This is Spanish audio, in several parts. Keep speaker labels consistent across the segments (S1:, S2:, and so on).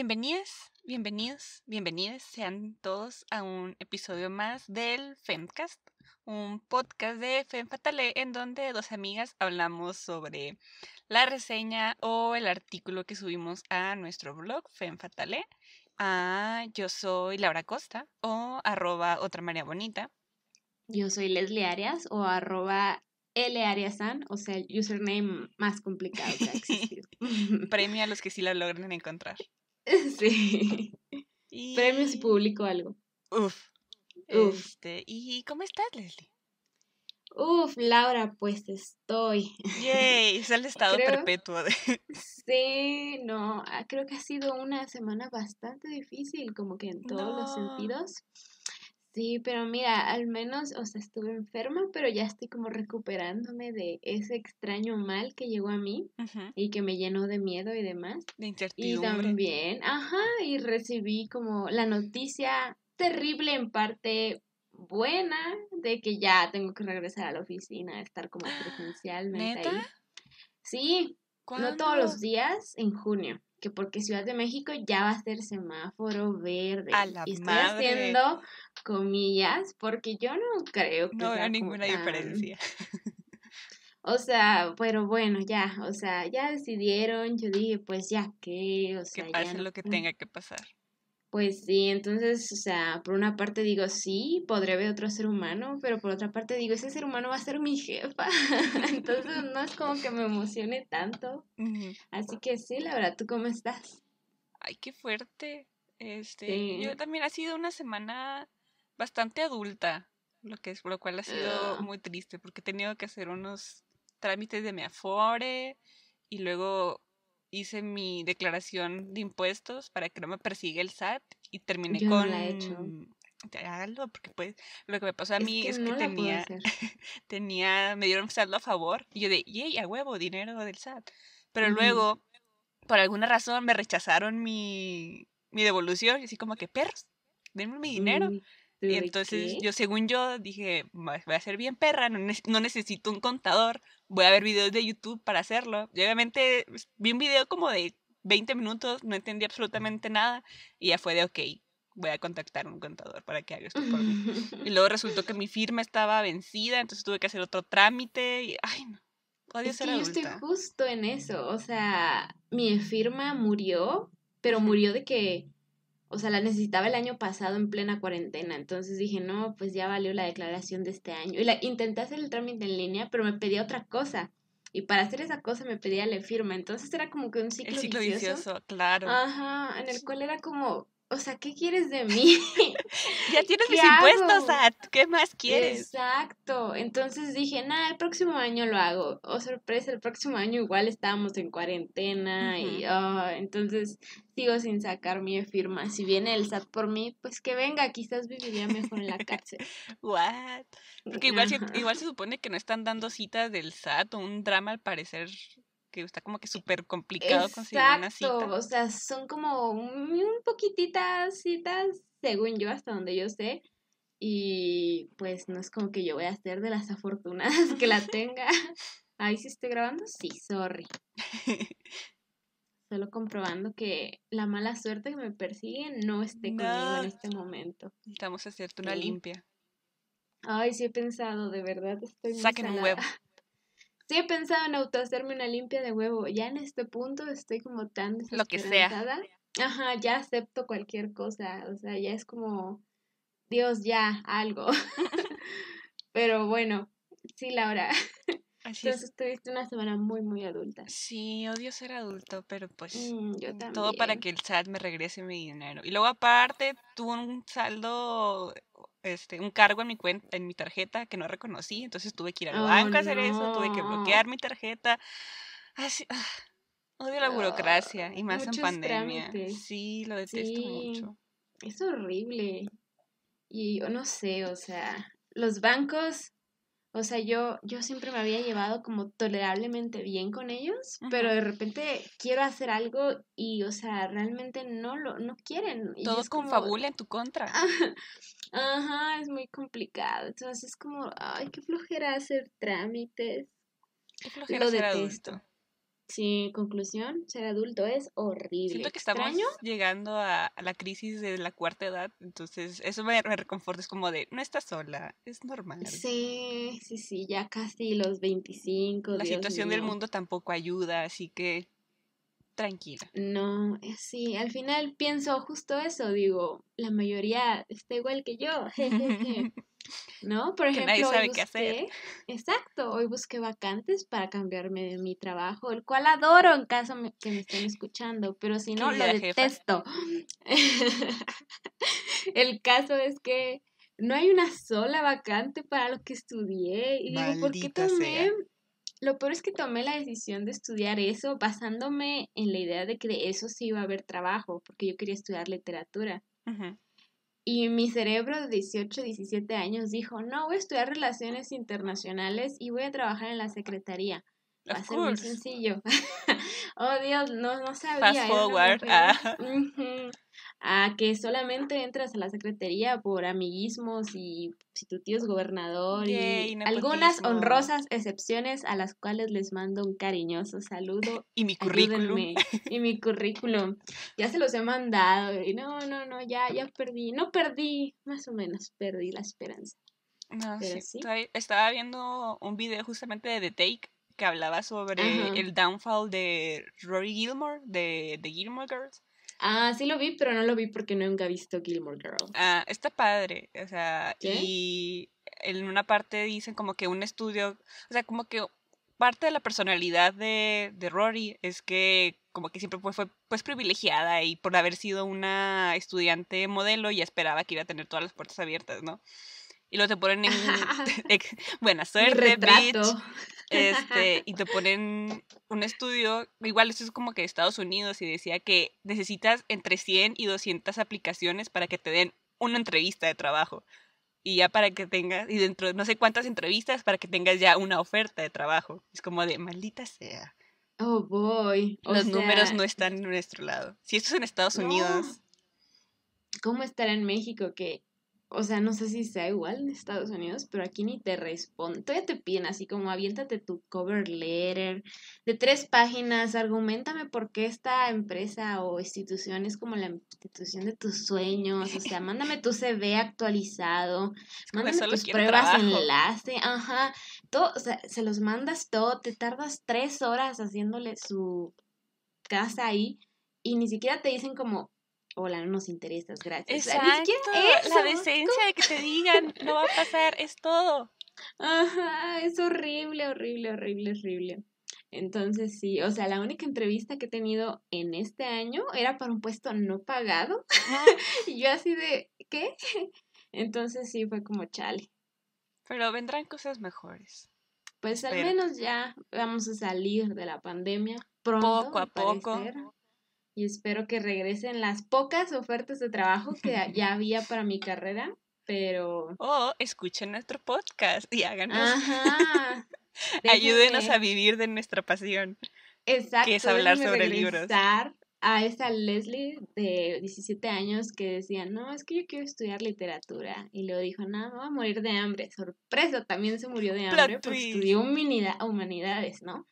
S1: Bienvenidas, bienvenidos, bienvenidas sean todos a un episodio más del Femcast, un podcast de Fem Fatale en donde dos amigas hablamos sobre la reseña o el artículo que subimos a nuestro blog Fem Fatale. Ah, yo soy Laura Costa o arroba otra María Bonita.
S2: Yo soy Leslie Arias o arroba L. Ariasan, o sea, el username más complicado que ha existido.
S1: Premio a los que sí la logren encontrar. Sí. Y...
S2: público algo. Uf.
S1: Uf. Este, ¿Y cómo estás, Leslie?
S2: Uf, Laura, pues estoy. Yay, es el estado perpetuo de. Sí, no, ah, creo que ha sido una semana bastante difícil, como que en todos los sentidos. Sí, pero mira, al menos, o sea, estuve enferma, pero ya estoy como recuperándome de ese extraño mal que llegó a mí y que me llenó de miedo y demás. De Y también, ajá, y recibí como la noticia terrible en parte buena de que ya tengo que regresar a la oficina, estar como presencialmente ahí. Sí, ¿Cuándo? no todos los días en junio que porque Ciudad de México ya va a ser semáforo verde. A la y estoy haciendo comillas, porque yo no creo que... No veo ninguna diferencia. O sea, pero bueno, ya, o sea, ya decidieron, yo dije, pues ya qué, o sea... ya lo que tenga que pasar. Pues sí, entonces, o sea, por una parte digo, sí, podré ver otro ser humano, pero por otra parte digo, ese ser humano va a ser mi jefa. entonces no es como que me emocione tanto. Así que sí, la verdad, ¿tú cómo estás?
S1: Ay, qué fuerte. Este, yo también ha sido una semana bastante adulta, lo, que es, lo cual ha sido ah. muy triste porque he tenido que hacer unos trámites de meafore... y luego hice mi declaración de impuestos para que no me persigue el SAT y terminé con... No la porque pues lo que me pasó a mí es que, tenía, tenía, me dieron saldo a favor y yo de, yay, a huevo, dinero del SAT. Pero luego, por alguna razón, me rechazaron mi, mi devolución y así como que, perros, denme mi dinero. Y entonces yo, según yo, dije, voy a ser bien perra, no, necesito un contador, voy a ver videos de YouTube para hacerlo. Yo obviamente pues, vi un video como de 20 minutos, no entendí absolutamente nada y ya fue de, ok, voy a contactar un contador para que haga esto por mí. y luego resultó que mi firma estaba vencida, entonces tuve que hacer otro trámite y, ay, no.
S2: podía ser yo estoy justo en eso, o sea, mi firma murió, pero murió de que o sea, la necesitaba el año pasado en plena cuarentena. Entonces dije, no, pues ya valió la declaración de este año. Y la, intenté hacer el trámite en línea, pero me pedía otra cosa. Y para hacer esa cosa me pedía la firma. Entonces era como que un ciclo, el ciclo vicioso.
S1: claro. Ajá, en
S2: el cual era como, o sea, ¿qué quieres de mí? ya tienes mis impuestos, Sat, ¿qué más quieres? Exacto. Entonces dije, nada, el próximo año lo hago. O oh, sorpresa, el próximo año igual estábamos en cuarentena y oh, entonces sigo sin sacar mi firma. Si viene el SAT por mí, pues que venga, quizás viviría mejor en la cárcel.
S1: What? Porque igual, igual se supone que no están dando citas del SAT, un drama al parecer que está como que súper complicado conseguir una cita. O
S2: sea, son como un poquititas citas, según yo, hasta donde yo sé. Y pues no es como que yo voy a ser de las afortunadas que la tenga. Ay, sí estoy grabando, sí, sorry. Solo comprobando que la mala suerte que me persigue no esté conmigo en este momento. a hacerte una limpia. Ay, sí he pensado, de verdad estoy Saquen un huevo. Sí he pensado en autohacerme una limpia de huevo. Ya en este punto estoy como tan Lo que sea. Ajá, ya acepto cualquier cosa. O sea, ya es como, Dios, ya, algo. Pero bueno, sí, Laura. Así Entonces es. una semana muy, muy adulta. Sí, odio ser adulto, pero pues mm, Yo también. todo para que
S1: el chat me regrese mi dinero. Y luego aparte tuvo un saldo este, un cargo en mi cuenta, en mi tarjeta que no reconocí, entonces tuve que ir al oh, banco a hacer eso, tuve que bloquear mi tarjeta. Así, ah,
S2: odio la ah, burocracia y más en pandemia. Sí, lo detesto mucho. Es horrible. Y yo no sé, o sea, los bancos o sea, yo, yo siempre me había llevado como tolerablemente bien con ellos, pero de repente quiero hacer algo y, o sea, realmente no lo no quieren. Todos como... fabula en tu contra. Ah, ajá, es muy complicado. Entonces es como, ay, qué flojera hacer trámites. Qué flojera lo detesto. Sí, conclusión, ser adulto es horrible. Siento que estamos
S1: llegando a, la crisis de la cuarta edad, entonces eso me, reconforta, es como de, no estás sola,
S2: es normal. Sí, sí, sí, ya casi los 25. La situación del mundo
S1: tampoco ayuda, así que
S2: tranquila. No, eh, sí, al final pienso justo eso, digo, la mayoría está igual que yo. ¿No? Por ejemplo, que Exacto, hoy busqué vacantes para cambiarme de mi trabajo, el cual adoro en caso que me estén escuchando, pero si no, lo detesto. el caso es que no hay una sola vacante para lo que estudié. Y digo, ¿por qué tomé? Lo peor es que tomé la decisión de estudiar eso basándome en la idea de que de eso sí iba a haber trabajo, porque yo quería estudiar literatura. Ajá y mi cerebro de 18, 17 años dijo, no, voy a estudiar relaciones internacionales y voy a trabajar en la secretaría. Va a ser muy sencillo. oh Dios, no, no sabía. Fast forward a que solamente entras a la secretaría por amiguismos y si tu tío es gobernador y algunas honrosas excepciones a las cuales les mando un cariñoso saludo. y mi currículum. y mi currículum. Ya se los he mandado. Y no, no, no, ya, ya perdí. No perdí, más o menos, perdí la esperanza. No, sí.
S1: Estaba viendo un video justamente de The Take que hablaba sobre el downfall de Rory Gilmore, de, The Gilmore Girls
S2: Ah, sí lo vi, pero no lo vi porque nunca he visto Gilmore Girls.
S1: Ah, está padre, o sea, y en una parte dicen como que un estudio, o sea, como que parte de la personalidad de, de Rory es que como que siempre fue, fue, pues privilegiada y por haber sido una estudiante modelo y esperaba que iba a tener todas las puertas abiertas, ¿no? y luego te ponen en, buena suerte, bitch. Este, y te ponen un estudio, igual esto es como que Estados Unidos y decía que necesitas entre 100 y 200 aplicaciones para que te den una entrevista de trabajo. Y ya para que tengas, y dentro de no sé cuántas entrevistas para que tengas ya una oferta de trabajo. Es como de maldita sea.
S2: Oh boy. Los números no
S1: están en nuestro lado. Si esto es en Estados Unidos.
S2: ¿Cómo estará en México que o sea, no sé si sea igual en Estados Unidos, pero aquí ni te responden. Todavía te piden así como aviéntate tu cover letter de tres páginas, argumentame por qué esta empresa o institución es como la institución de tus sueños, o sea, mándame tu CV actualizado, mándame tus pruebas, enlace, ajá, todo, o sea, se los mandas todo, te tardas tres horas haciéndole su casa ahí y ni siquiera te dicen como, hola, no nos interesas, gracias. Exacto, Es la decencia de que te digan, no va a pasar, es todo. Ajá, es horrible, horrible, horrible, horrible. Entonces sí, o sea, la única entrevista que he tenido en este año era para un puesto no pagado. y yo así de, ¿qué? Entonces sí, fue como chale.
S1: Pero vendrán cosas mejores.
S2: Pues al menos ya vamos a salir de la pandemia pronto. Poco a poco y espero que regresen las pocas ofertas de trabajo que ya había para mi carrera, pero...
S1: oh, escuchen nuestro podcast y háganos...
S2: Ajá. Ayúdenos a
S1: vivir de nuestra pasión.
S2: Exacto. Que es hablar sobre libros. A esa Leslie de 17 años que decía, no, es que yo quiero estudiar literatura. Y luego dijo, no, me voy a morir de hambre. Sorpresa, también se murió de hambre porque estudió humanidades, ¿no?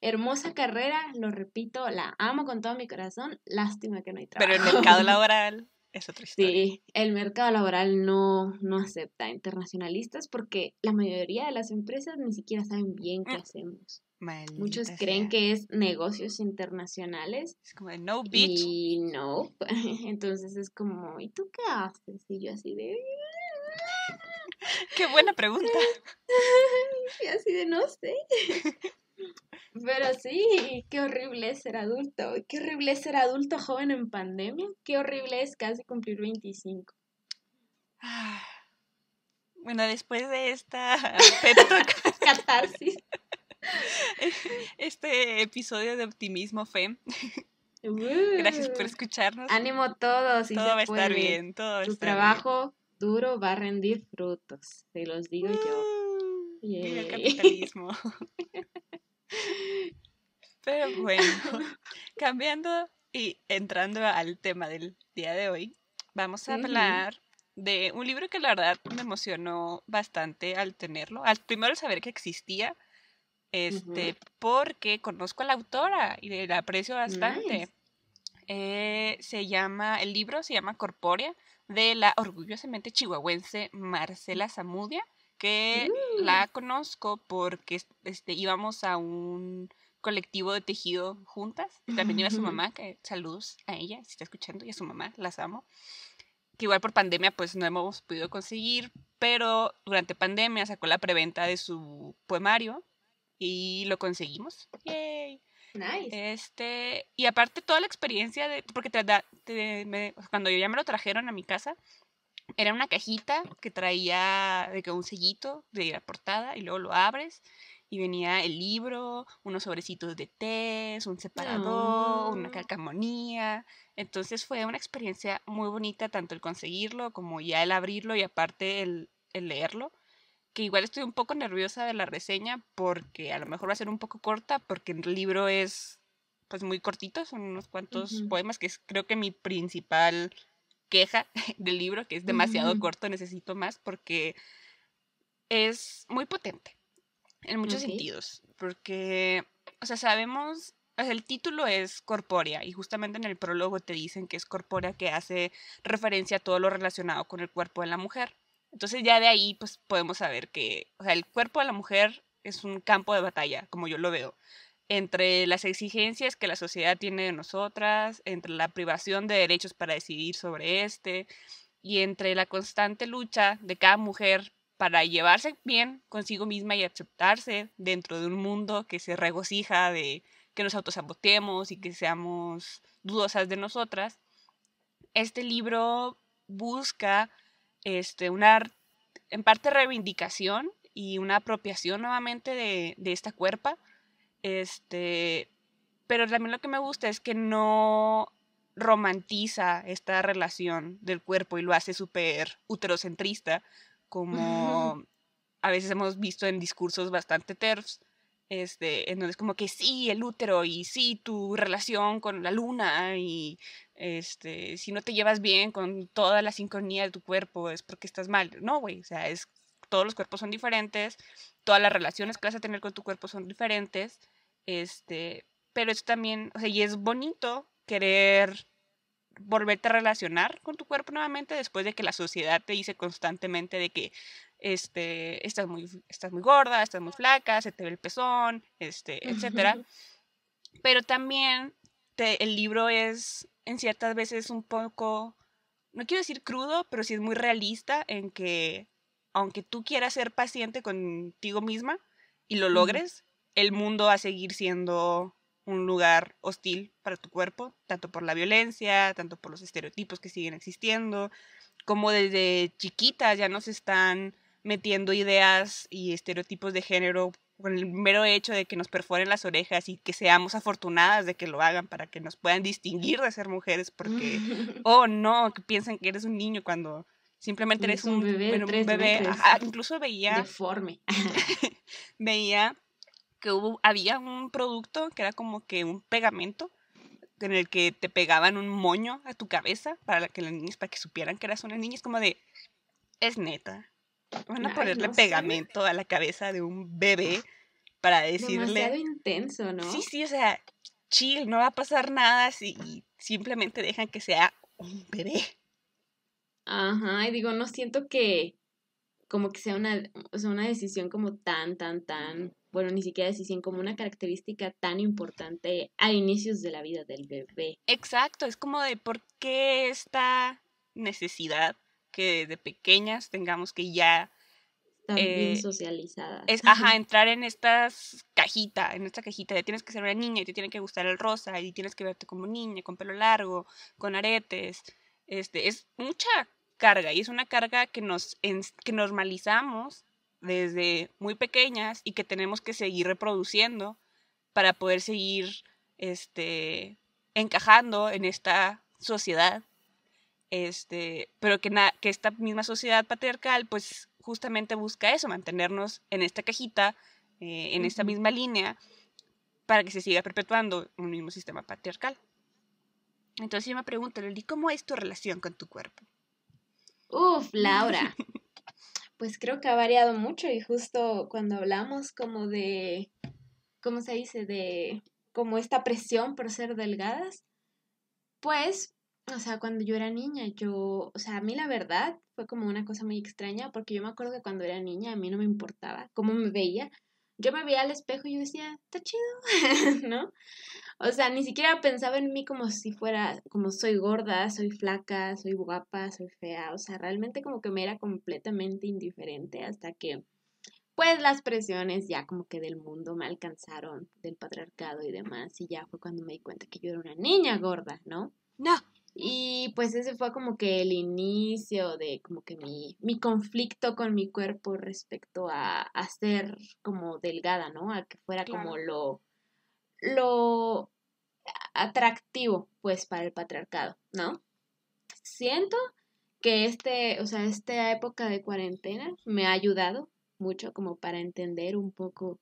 S2: Hermosa carrera, lo repito, la amo con todo mi corazón. Lástima que no hay trabajo. Pero el mercado laboral es otra historia. Sí, el mercado laboral no, no acepta internacionalistas porque la mayoría de las empresas ni siquiera saben bien qué mm. hacemos. Muchos creen que es negocios internacionales. Es como de no bitch. Y no. Entonces es como, ¿y tú qué haces? Y yo así de. Qué buena pregunta. y así de no sé. Pero sí, qué horrible es ser adulto. Qué horrible ser adulto joven en pandemia. Qué horrible es casi cumplir 25. Ah,
S1: bueno, después de esta catarsis. Este episodio de optimismo, Fe.
S2: Uh. Gracias por escucharnos. Ánimo todos. y todo va a estar bien. tu trabajo duro va a rendir frutos. Se los digo yo. Uh. el capitalismo. Pero bueno,
S1: cambiando y entrando al tema del día de hoy, vamos a hablar de un libro que la verdad me emocionó bastante al tenerlo, al primero saber que existía, este, porque conozco a la autora y la aprecio bastante. Eh, se llama, el libro se llama Corpórea, de la orgullosamente chihuahuense Marcela Zamudia que mm. la conozco porque este, íbamos a un colectivo de tejido juntas. también iba su mamá, que saludos a ella, si está escuchando, y a su mamá, las amo. Que igual por pandemia pues no hemos podido conseguir, pero durante pandemia sacó la preventa de su poemario y lo conseguimos. Nice. Este, y aparte toda la experiencia de, porque te, cuando yo ya me lo trajeron a mi casa, era una cajita que traía de que un sellito de la portada y luego lo abres y venía el libro, unos sobrecitos de té, un separador, una ah. calcamonía. Entonces fue una experiencia muy bonita, tanto el conseguirlo como ya el abrirlo y aparte el, leerlo. Que igual estoy un poco nerviosa de la reseña porque a lo mejor va a ser un poco corta porque el libro es pues muy cortito, son unos cuantos poemas que creo que mi principal queja del libro, que es demasiado corto, necesito más, porque es muy potente en muchos sentidos, porque, o sea, sabemos, el título es corpórea y justamente en el prólogo te dicen que es corpórea que hace referencia a todo lo relacionado con el cuerpo de la mujer. Entonces ya de ahí pues podemos saber que, o sea, el cuerpo de la mujer es un campo de batalla, como yo lo veo entre las exigencias que la sociedad tiene de nosotras, entre la privación de derechos para decidir sobre este y entre la constante lucha de cada mujer para llevarse bien consigo misma y aceptarse dentro de un mundo que se regocija de que nos autosaboteemos y que seamos dudosas de nosotras. Este libro busca este, una, en parte reivindicación y una apropiación nuevamente de esta cuerpa, este, pero también lo que me gusta es que no romantiza esta relación del cuerpo y lo hace súper uterocentrista, como a veces hemos visto en discursos bastante terfs, este, en donde es como que sí, el útero y sí, tu relación con la luna y este, si no te llevas bien con toda la sincronía de tu cuerpo es porque estás mal. No, güey, o sea, es todos los cuerpos son diferentes, todas las relaciones que vas a tener con tu cuerpo son diferentes, este, pero eso también, o sea, y es bonito querer volverte a relacionar con tu cuerpo nuevamente después de que la sociedad te dice constantemente de que este, estás, muy, estás muy gorda, estás muy flaca, se te ve el pezón, este, etc. Pero también el libro es en ciertas veces un poco, no quiero decir crudo, pero sí es muy realista en que aunque tú quieras ser paciente contigo misma
S2: y lo logres,
S1: el mundo va a seguir siendo un lugar hostil para tu cuerpo, tanto por la violencia, tanto por los estereotipos que siguen existiendo, como desde chiquitas ya nos están metiendo ideas y estereotipos de género con el mero hecho de que nos perforen las orejas y que seamos afortunadas de que lo hagan para que nos puedan distinguir de ser mujeres, porque, oh no, que piensan que eres un niño cuando Simplemente eres un, bebé, bebé incluso veía... Deforme. veía que había un producto que era como que un pegamento en el que te pegaban un moño a tu cabeza para que las niñas, para que supieran que eras una niña. Es como de, es neta. Van a ponerle pegamento a la cabeza de un bebé para decirle... Demasiado intenso, ¿no? Sí, sí, o sea, chill, no va a
S2: pasar nada si simplemente dejan que sea un bebé. Ajá, y digo, no siento que como que sea una, una decisión como tan, tan, tan, bueno, ni siquiera decisión, como una característica tan importante a inicios de la vida del bebé. Exacto, es como de por qué esta
S1: necesidad que de pequeñas tengamos que ya... También bien eh,
S2: socializada. Es, ajá,
S1: entrar en estas cajita, en esta cajita de tienes que ser una niña y te tiene que gustar el rosa y tienes que verte como niña, con pelo largo, con aretes. Este, es mucha carga y es una carga que nos que normalizamos desde muy pequeñas y que tenemos que seguir reproduciendo para poder seguir este encajando en esta sociedad este pero que, que esta misma sociedad patriarcal pues justamente busca eso mantenernos en esta cajita eh, en esta misma línea para que se siga perpetuando un mismo sistema patriarcal entonces yo me pregunto, Loli, ¿cómo es tu relación con tu cuerpo?
S2: Uf, Laura. Pues creo que ha variado mucho y justo cuando hablamos como de, ¿cómo se dice? De como esta presión por ser delgadas, pues, o sea, cuando yo era niña, yo, o sea, a mí la verdad fue como una cosa muy extraña porque yo me acuerdo que cuando era niña a mí no me importaba cómo me veía, yo me veía al espejo y yo decía, está chido, ¿no? O sea, ni siquiera pensaba en mí como si fuera, como soy gorda, soy flaca, soy guapa, soy fea. O sea, realmente como que me era completamente indiferente hasta que, pues, las presiones ya como que del mundo me alcanzaron, del patriarcado y demás. Y ya fue cuando me di cuenta que yo era una niña gorda, ¿no? No, y pues ese fue como que el inicio de como que mi, mi conflicto con mi cuerpo respecto a, ser como delgada, ¿no? A que fuera como lo, lo atractivo, pues, para el patriarcado, ¿no? Siento que este, o sea, esta época de cuarentena me ha ayudado mucho como para entender un poco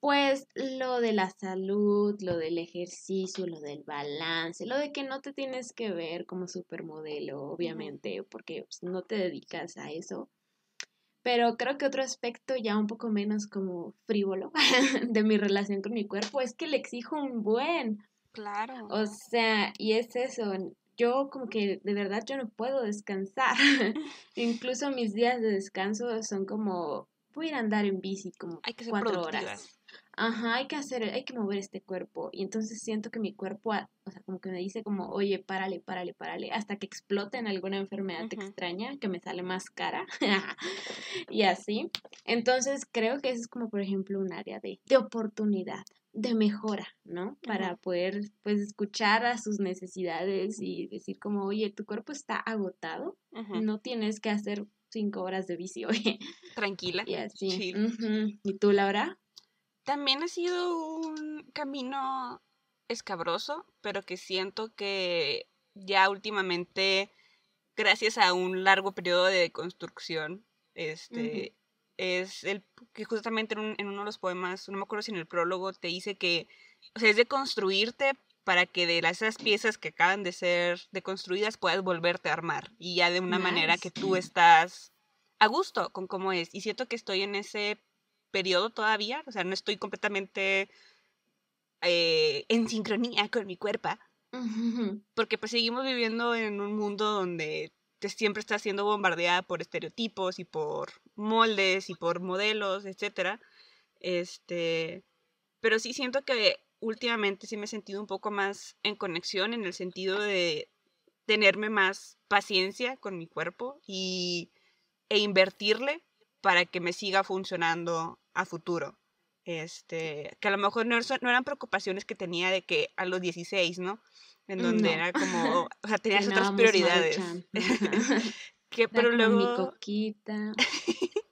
S2: pues lo de la salud, lo del ejercicio, lo del balance, lo de que no te tienes que ver como supermodelo, obviamente, porque pues, no te dedicas a eso. Pero creo que otro aspecto ya un poco menos como frívolo de mi relación con mi cuerpo es que le exijo un buen. Claro. O sea, y es eso, yo como que de verdad yo no puedo descansar. Incluso mis días de descanso son como voy a ir a andar en bici como Hay que cuatro horas ajá, hay que hacer, hay que mover este cuerpo. Y entonces siento que mi cuerpo, o sea, como que me dice como, oye, párale, párale, párale, hasta que explote en alguna enfermedad extraña que me sale más cara. y así. Entonces creo que ese es como, por ejemplo, un área de, oportunidad de mejora, ¿no? Para poder, pues, escuchar a sus necesidades y decir como, oye, tu cuerpo está agotado, no tienes que hacer cinco horas de bici hoy. Tranquila. Y así. ¿Y tú, Laura?
S1: También ha sido un camino escabroso, pero que siento que ya últimamente, gracias a un largo periodo de construcción, este, es el que justamente en, uno de los poemas, no me acuerdo si en el prólogo, te dice que es de construirte para que de esas piezas que acaban de ser deconstruidas puedas volverte a armar y ya de una manera que tú estás a gusto con cómo es. Y siento que estoy en ese periodo todavía, o sea, no estoy completamente eh, en sincronía con mi cuerpo, porque pues seguimos viviendo en un mundo donde te siempre estás siendo bombardeada por estereotipos y por moldes y por modelos, etcétera. Este, pero sí siento que últimamente sí me he sentido un poco más en conexión en el sentido de tenerme más paciencia con mi cuerpo e invertirle para que me siga funcionando a futuro. Este, que a lo mejor no, eran preocupaciones que tenía de que a los 16, ¿no? En mm, donde era como, o sea, tenías otras prioridades. que, pero luego... Mi
S2: coquita.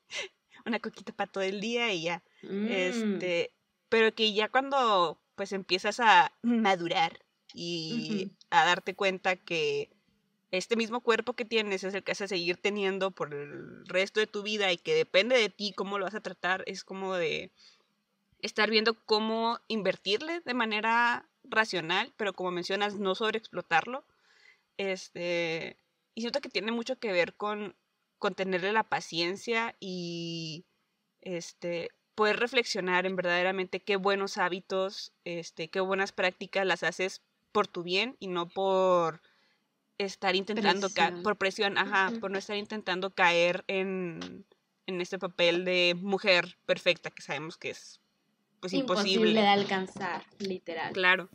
S1: una coquita para todo el día y ya. Mm. Este, pero que ya cuando pues empiezas a madurar y a darte cuenta que este mismo cuerpo que tienes es el que vas a seguir teniendo por el resto de tu vida y que depende de ti cómo lo vas a tratar, es como de estar viendo cómo invertirle de manera racional, pero como mencionas, no sobreexplotarlo. Este, y siento que tiene mucho que ver con, tenerle la paciencia y este, poder reflexionar en verdaderamente qué buenos hábitos, este, qué buenas prácticas las haces por tu bien y no por estar intentando caer, por presión, ajá, por no estar intentando caer en, en este papel de mujer perfecta que sabemos que es pues, imposible, de alcanzar,
S2: literal. Claro.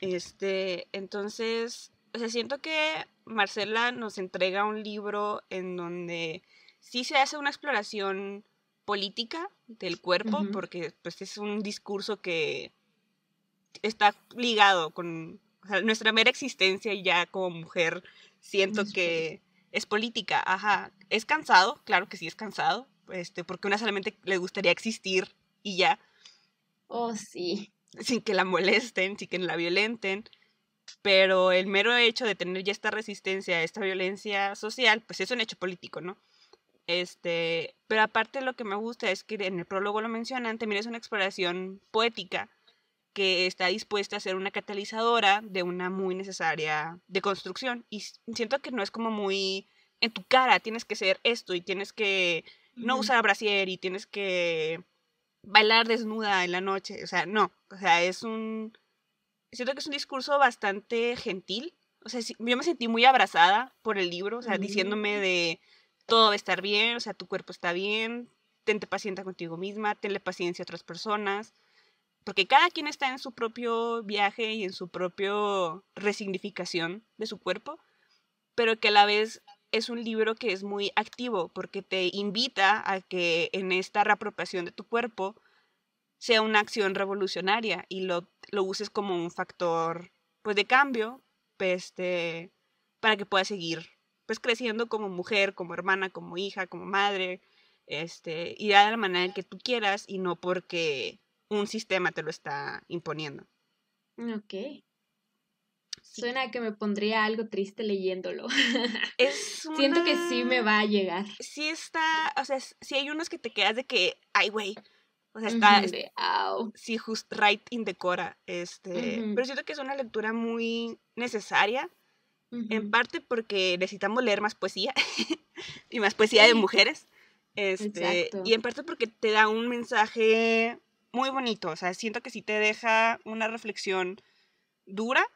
S1: Este, entonces, o sea, siento que Marcela nos entrega un libro en donde sí se hace una exploración política del cuerpo, porque pues es un discurso que está ligado con nuestra mera existencia ya como mujer siento que es política, ajá. Es cansado, claro que sí es cansado, este, porque una solamente le gustaría existir y ya. Oh, sí. Sin que la molesten, sin que la violenten. Pero el mero hecho de tener ya esta resistencia, esta violencia social, pues es un hecho político, ¿no? Este, pero aparte lo que me gusta es que en el prólogo lo mencionan, también es una exploración poética que está dispuesta a ser una catalizadora de una muy necesaria deconstrucción. Y siento que no es como muy en tu cara, tienes que ser esto y tienes que no usar brasier y tienes que bailar desnuda en la noche. O sea, no. O sea, es un. Siento que es un discurso bastante gentil. O sea, yo me sentí muy abrazada por el libro, o sea, diciéndome de todo va a estar bien, o sea, tu cuerpo está bien, tente paciencia contigo misma, tenle paciencia a otras personas porque cada quien está en su propio viaje y en su propio resignificación de su cuerpo, pero que a la vez es un libro que es muy activo porque te invita a que en esta reapropiación de tu cuerpo sea una acción revolucionaria y lo, uses como un factor pues de cambio este, para que puedas seguir pues creciendo como mujer, como hermana, como hija, como madre, este, y de la manera en que tú quieras y no porque un sistema te lo está imponiendo.
S2: Ok. Suena que me pondría algo triste leyéndolo. Es Siento que sí me va a llegar.
S1: Sí está, o sea, sí hay unos que te quedas de que, ay, güey. O sea, está... Sí, just right in the Este, Pero siento que es una lectura muy necesaria. En parte porque necesitamos leer más poesía. y más poesía de mujeres. Este, y en parte porque te da un mensaje muy bonito. O sea, siento que sí te deja una reflexión dura,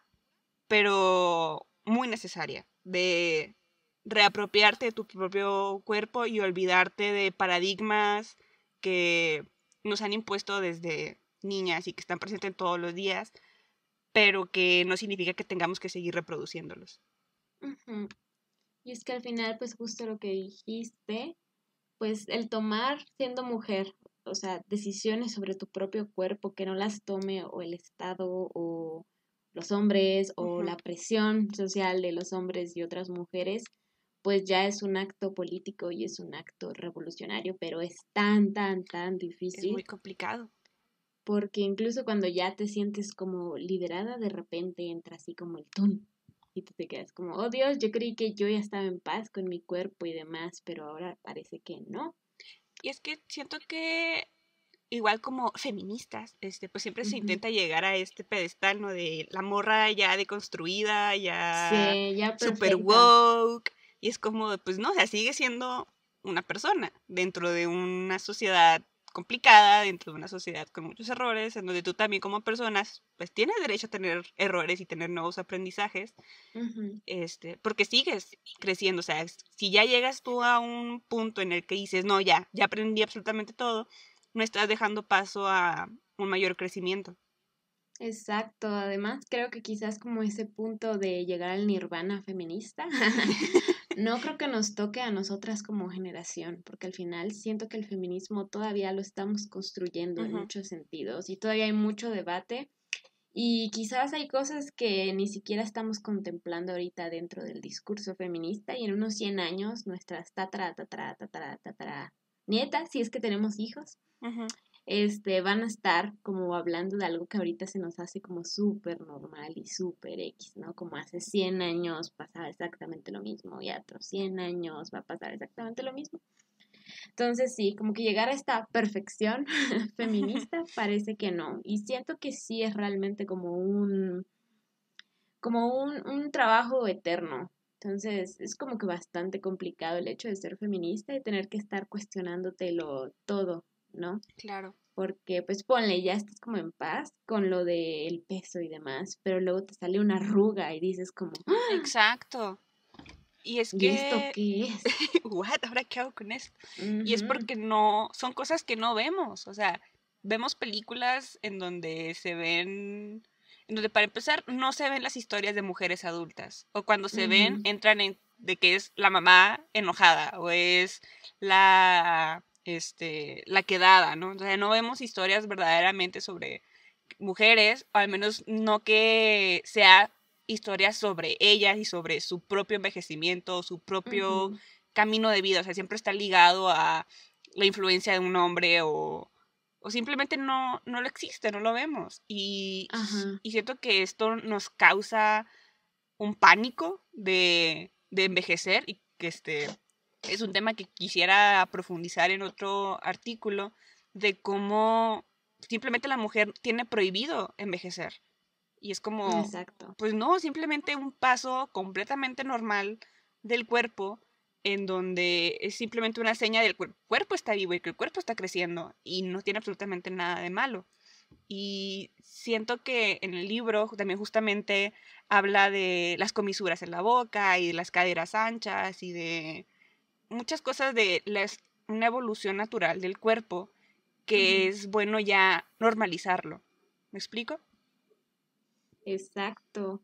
S1: pero muy necesaria. De reapropiarte de tu propio cuerpo y olvidarte de paradigmas que nos han impuesto desde niñas y que están presentes todos los días, pero que no significa que tengamos que seguir reproduciéndolos.
S2: Y es que al final, pues justo lo que dijiste, pues el tomar siendo mujer, o sea, decisiones sobre tu propio cuerpo que no las tome o el Estado o los hombres o la presión social de los hombres y otras mujeres, pues ya es un acto político y es un acto revolucionario, pero es tan, tan, tan difícil. Es muy complicado. Porque incluso cuando ya te sientes como liderada, de repente entra así como el tono y te quedas como, oh Dios, yo creí que yo ya estaba en paz con mi cuerpo y demás, pero ahora parece que no.
S1: Y es que siento que igual como feministas, este, pues siempre se intenta llegar a este pedestal, ¿no? De la morra ya deconstruida, ya, ya super woke. Y es como, pues no, o sea, sigue siendo una persona dentro de una sociedad complicada, dentro de una sociedad con muchos errores, en donde tú también como personas, pues tienes derecho a tener errores y tener nuevos aprendizajes, este, porque sigues creciendo, o sea, si ya llegas tú a un punto en el que dices, no, ya, ya aprendí absolutamente todo, no estás dejando paso a un mayor crecimiento.
S2: Exacto, además creo que quizás como ese punto de llegar al nirvana feminista No creo que nos toque a nosotras como generación, porque al final siento que el feminismo todavía lo estamos construyendo en muchos sentidos y todavía hay mucho debate y quizás hay cosas que ni siquiera estamos contemplando ahorita dentro del discurso feminista y en unos 100 años nuestras tatara, tatara, tatara, tatara, nietas, si es que tenemos hijos, Ajá este, van a estar como hablando de algo que ahorita se nos hace como súper normal y súper X, ¿no? Como hace 100 años pasaba exactamente lo mismo y a otros 100 años va a pasar exactamente lo mismo. Entonces sí, como que llegar a esta perfección feminista parece que no. Y siento que sí es realmente como un, como un, un trabajo eterno, entonces, es como que bastante complicado el hecho de ser feminista y tener que estar cuestionándote lo todo ¿no? Claro. Porque pues ponle, ya estás como en paz con lo del peso y demás, pero luego te sale una arruga y dices como...
S1: ¡ah! Exacto. Y es que... esto qué es? ¿What? ¿Ahora qué hago con esto? Y es porque no... Son cosas que no vemos, o sea, vemos películas en donde se ven en donde para empezar no se ven las historias de mujeres adultas o cuando se ven entran en de que es la mamá enojada o es la este, la quedada, ¿no? o sea no vemos historias verdaderamente sobre mujeres, o al menos no que sea historias sobre ellas y sobre su propio envejecimiento, su propio camino de vida, o sea, siempre está ligado a la influencia de un hombre o, o simplemente no, no lo existe, no lo vemos. Y, siento que esto nos causa un pánico de, de envejecer y que este, es un tema que quisiera profundizar en otro artículo, de cómo simplemente la mujer tiene prohibido envejecer. Y es como, pues no, simplemente un paso completamente normal del cuerpo en donde es simplemente una seña del cuerpo. El cuerpo está vivo y que el cuerpo está creciendo y no tiene absolutamente nada de malo. Y siento que en el libro también justamente habla de las comisuras en la boca y de las caderas anchas y de muchas cosas de la, una evolución natural del cuerpo que es
S2: bueno ya normalizarlo. ¿Me explico? Exacto.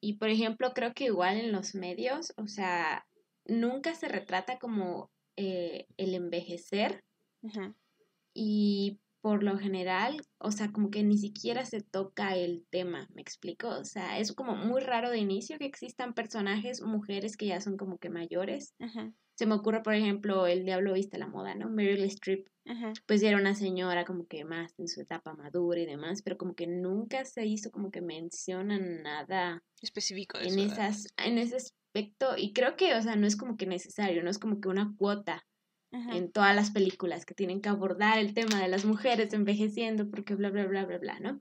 S2: Y por ejemplo, creo que igual en los medios, o sea, nunca se retrata como eh, el envejecer. Y por lo general, o sea, como que ni siquiera se toca el tema, ¿me explico? O sea, es como muy raro de inicio que existan personajes, mujeres que ya son como que mayores. Se me ocurre, por ejemplo, El Diablo Viste la Moda, ¿no? Meryl Streep. pues Pues era una señora como que más en su etapa madura y demás, pero como que nunca se hizo como que menciona nada específico en, esas, en ese aspecto. Y creo que, o sea, no es como que necesario, no es como que una cuota en todas las películas que tienen que abordar el tema de las mujeres envejeciendo, porque bla, bla, bla, bla, bla, ¿no?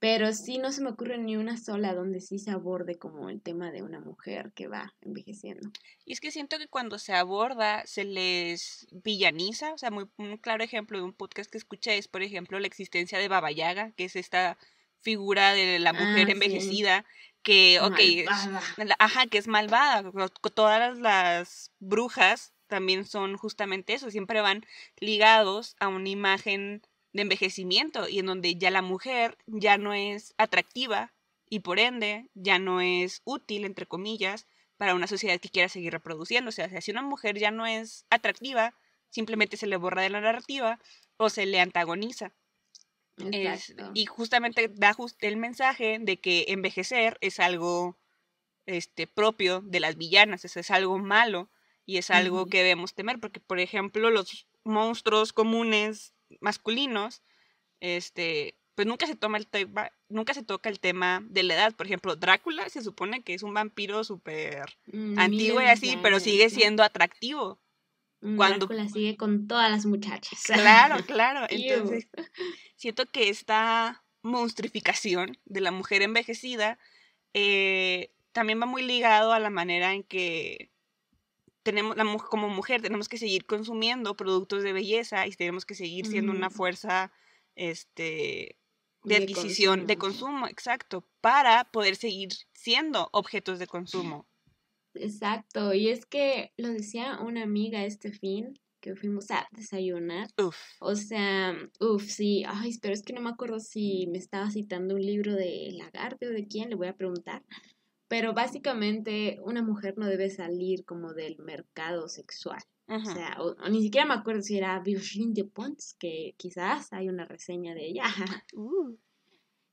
S2: Pero sí no se me ocurre ni una sola donde sí se aborde como el tema de una mujer que va envejeciendo.
S1: Y es que siento que cuando se aborda se les villaniza, o sea, muy, un claro ejemplo de un podcast que escuché es, por ejemplo, la existencia de Baba Yaga, que es esta figura de la mujer ah, envejecida que, ok, ajá, que es malvada, todas las brujas también son justamente eso, siempre van ligados a una imagen de envejecimiento y en donde ya la mujer ya no es atractiva y por ende ya no es útil, entre comillas, para una sociedad que quiera seguir reproduciéndose. O sea, si una mujer ya no es atractiva, simplemente se le borra de la narrativa o se le antagoniza. y justamente da el mensaje de que envejecer es algo este, propio de las villanas, es, es algo malo y es algo que debemos temer, porque por ejemplo los monstruos comunes masculinos, este, pues nunca se toma el nunca se toca el tema de la edad. Por ejemplo, Drácula se supone que es un vampiro súper mm, antiguo y así, pero sigue siendo atractivo. Mm, cuando Drácula sigue con todas las muchachas. Claro, claro. Entonces, siento que esta monstrificación de la mujer envejecida eh, también va muy ligado a la manera en que tenemos, como mujer tenemos que seguir consumiendo productos de belleza y tenemos que seguir siendo una mm. fuerza este, de, adquisición, de consumo, exacto, para poder seguir
S2: siendo objetos de consumo. Exacto, y es que lo decía una amiga este fin que fuimos a desayunar. Uf. O sea, uff, sí, ay, pero es que no me acuerdo si me estaba citando un libro de Lagarde o de quién, le voy a preguntar. Pero básicamente una mujer no debe salir como del mercado sexual. O sea, ni siquiera me acuerdo si era Virginie de que quizás hay una reseña de ella. Uh.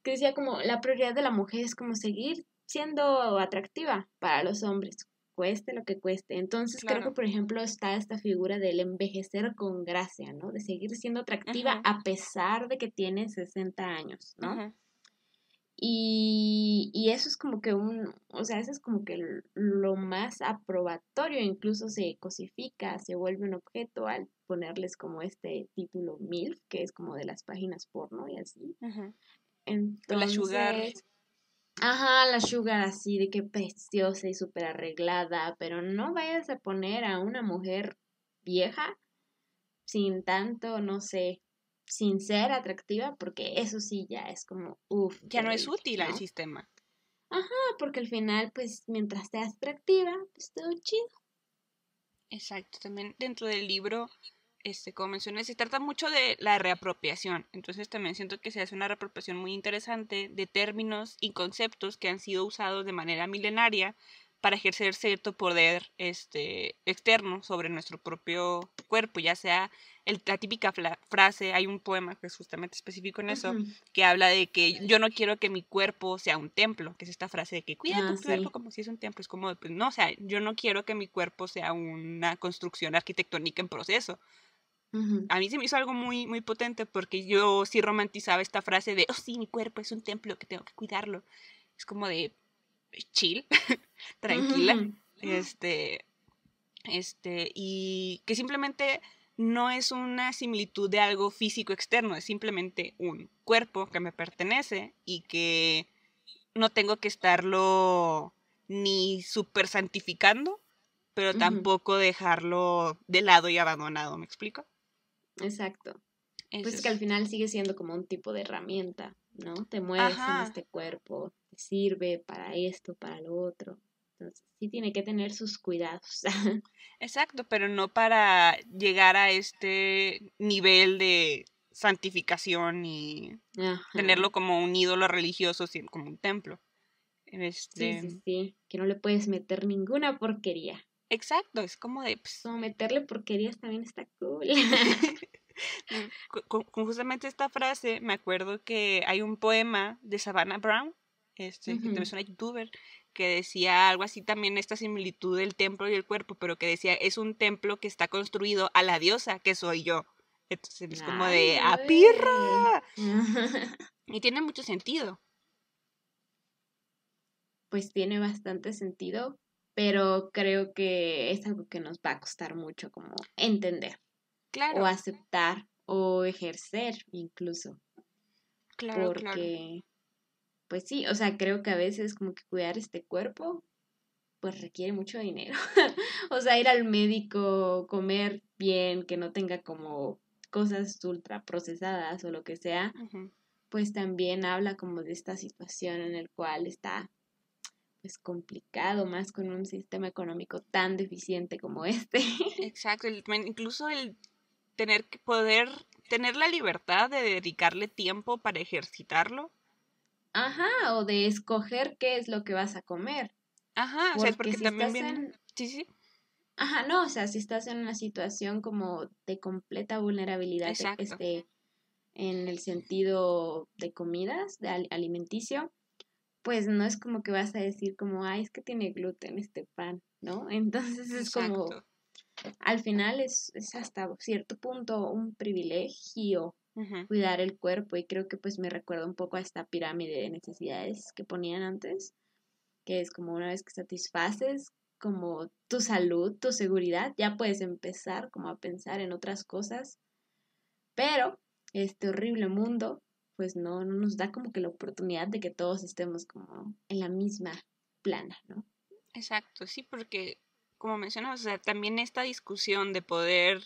S2: Que decía como la prioridad de la mujer es como seguir siendo atractiva para los hombres, cueste lo que cueste. Entonces creo que, por ejemplo, está esta figura del envejecer con gracia, ¿no? De seguir siendo atractiva a pesar de que tiene 60 años, ¿no? Y, eso es como que un, o sea, eso es como que lo más aprobatorio, incluso se cosifica, se vuelve un objeto al ponerles como este título MILF, que es como de las páginas porno y así. Ajá. la sugar. Ajá, la sugar así, de que preciosa y súper arreglada, pero no vayas a poner a una mujer vieja sin tanto, no sé, sin ser atractiva, porque eso sí ya es como, uff. Ya no es útil al sistema. Ajá, porque al final, pues mientras seas atractiva, pues todo chido.
S1: Exacto, también dentro del libro, este, como mencioné, se trata mucho de la reapropiación. Entonces también siento que se hace una reapropiación muy interesante de términos y conceptos que han sido usados de manera milenaria para ejercer cierto poder este, externo sobre nuestro propio cuerpo, ya sea el, la típica frase, hay un poema que es justamente específico en eso, que habla de que yo no quiero que mi cuerpo sea un templo, que es esta frase de que cuida ah, tu cuerpo como si es un templo, es como, pues, no, o sea, yo no quiero que mi cuerpo sea una construcción arquitectónica en proceso. A mí se me hizo algo muy, muy potente porque yo sí romantizaba esta frase de, oh sí, mi cuerpo es un templo, que tengo que cuidarlo. Es como de chill, tranquila. Este, este, y que simplemente no es una similitud de algo físico externo, es simplemente un cuerpo que me pertenece y que no tengo que estarlo ni super santificando, pero tampoco dejarlo de lado y abandonado, ¿me explico?
S2: Exacto. pues que al final sigue siendo como un tipo de herramienta, ¿no? Te mueves en este cuerpo, sirve para esto, para lo otro sí tiene que tener sus cuidados.
S1: Exacto, pero no para llegar a este nivel de santificación y tenerlo como un ídolo religioso, como un templo.
S2: Sí, este, sí, sí, que no le puedes meter ninguna porquería. Exacto, es como de... Pues... meterle porquerías también está cool. con, justamente esta
S1: frase me acuerdo que hay un poema de Savannah Brown, este, que también es una youtuber, que decía algo así también esta similitud del templo y el cuerpo, pero que decía es un templo que está construido a la diosa que soy yo. Entonces es como de ¡a ah, pirra!
S2: y tiene mucho sentido. Pues tiene bastante sentido, pero creo que es algo que nos va a costar mucho como entender. Claro. O aceptar o ejercer incluso. Claro, porque pues sí, o sea, creo que a veces como que cuidar este cuerpo, pues requiere mucho dinero. o sea, ir al médico, comer bien, que no tenga como cosas ultra procesadas o lo que sea, pues también habla como de esta situación en el cual está pues complicado más con un sistema económico tan deficiente como este.
S1: Exacto, incluso el tener que poder tener la libertad de dedicarle tiempo para ejercitarlo
S2: Ajá, o de escoger qué es lo que vas a comer. Ajá, o sea, porque también Sí, sí. Ajá, no, o sea, si estás en una situación como de completa vulnerabilidad este, en el sentido de comidas, de alimenticio, pues no es como que vas a decir como, ay, es que tiene gluten este pan, ¿no? Entonces es como, al final es, es hasta cierto punto un privilegio cuidar el cuerpo y creo que pues me recuerda un poco a esta pirámide de necesidades que ponían antes, que es como una vez que satisfaces como tu salud, tu seguridad, ya puedes empezar como a pensar en otras cosas, pero este horrible mundo pues no, no nos da como que la oportunidad de que todos estemos como en la misma plana, ¿no?
S1: Exacto, sí, porque como mencionas, o sea, también esta discusión de poder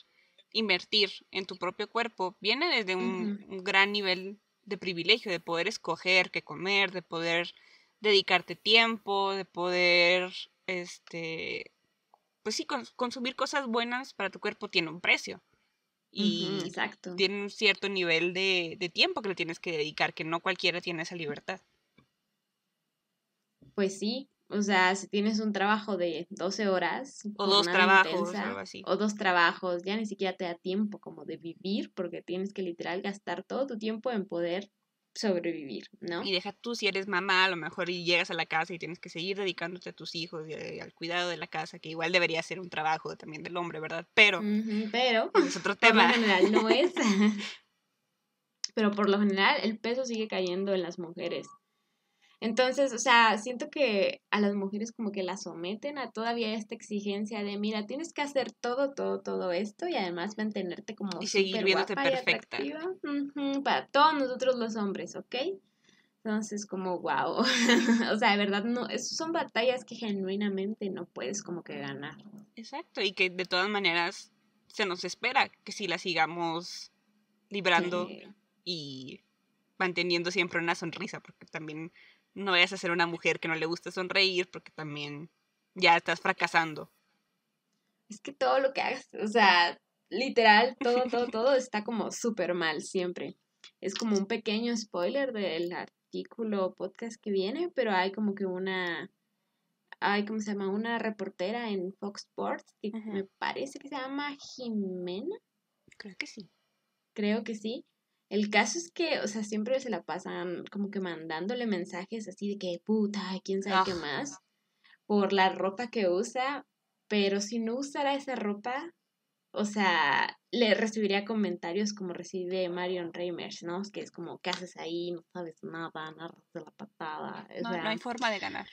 S1: invertir en tu propio cuerpo viene desde un, gran nivel de privilegio, de poder escoger qué comer, de poder dedicarte tiempo, de poder, este, pues sí, consumir cosas buenas para tu cuerpo tiene un precio. Y exacto. tiene un cierto nivel de, de, tiempo que le tienes que dedicar, que no cualquiera tiene esa libertad.
S2: Pues sí, o sea, si tienes un trabajo de 12 horas. O dos trabajos, O dos trabajos, ya ni siquiera te da tiempo como de vivir, porque tienes que literal gastar todo tu tiempo en poder sobrevivir, ¿no? Y
S1: deja tú si eres mamá, a lo mejor y llegas a la casa y tienes que seguir dedicándote a tus hijos y, eh, al cuidado de la casa, que igual debería ser un trabajo también del hombre, ¿verdad? Pero,
S2: pero es otro tema. Por general no es. pero por lo general el peso sigue cayendo en las mujeres. Entonces, o sea, siento que a las mujeres como que la someten a todavía esta exigencia de, mira, tienes que hacer todo, todo, todo esto y además mantenerte como... Y seguir viéndote perfecta. para todos nosotros los hombres, ¿ok? Entonces, como, wow. o sea, de verdad, no, son batallas que genuinamente no puedes como que ganar.
S1: Exacto, y que de todas maneras se nos espera que si la sigamos librando y manteniendo siempre una sonrisa, porque también no vayas a ser una mujer que no le gusta sonreír porque también ya estás fracasando.
S2: Es que todo lo que hagas, o sea, literal, todo, todo, todo está como súper mal siempre. Es como un pequeño spoiler del artículo podcast que viene, pero hay como que una, hay como se llama, una reportera en Fox Sports, que me parece que se llama Jimena. Creo que sí. Creo que sí el caso es que, o sea, siempre se la pasan como que mandándole mensajes así de que puta, quién sabe qué ah. más, por la ropa que usa, pero si no usara esa ropa, o sea, le recibiría comentarios como recibe Marion Reimers, ¿no? Que es como, ¿qué haces ahí? No sabes nada, nada de la patada. no, no hay forma de ganar.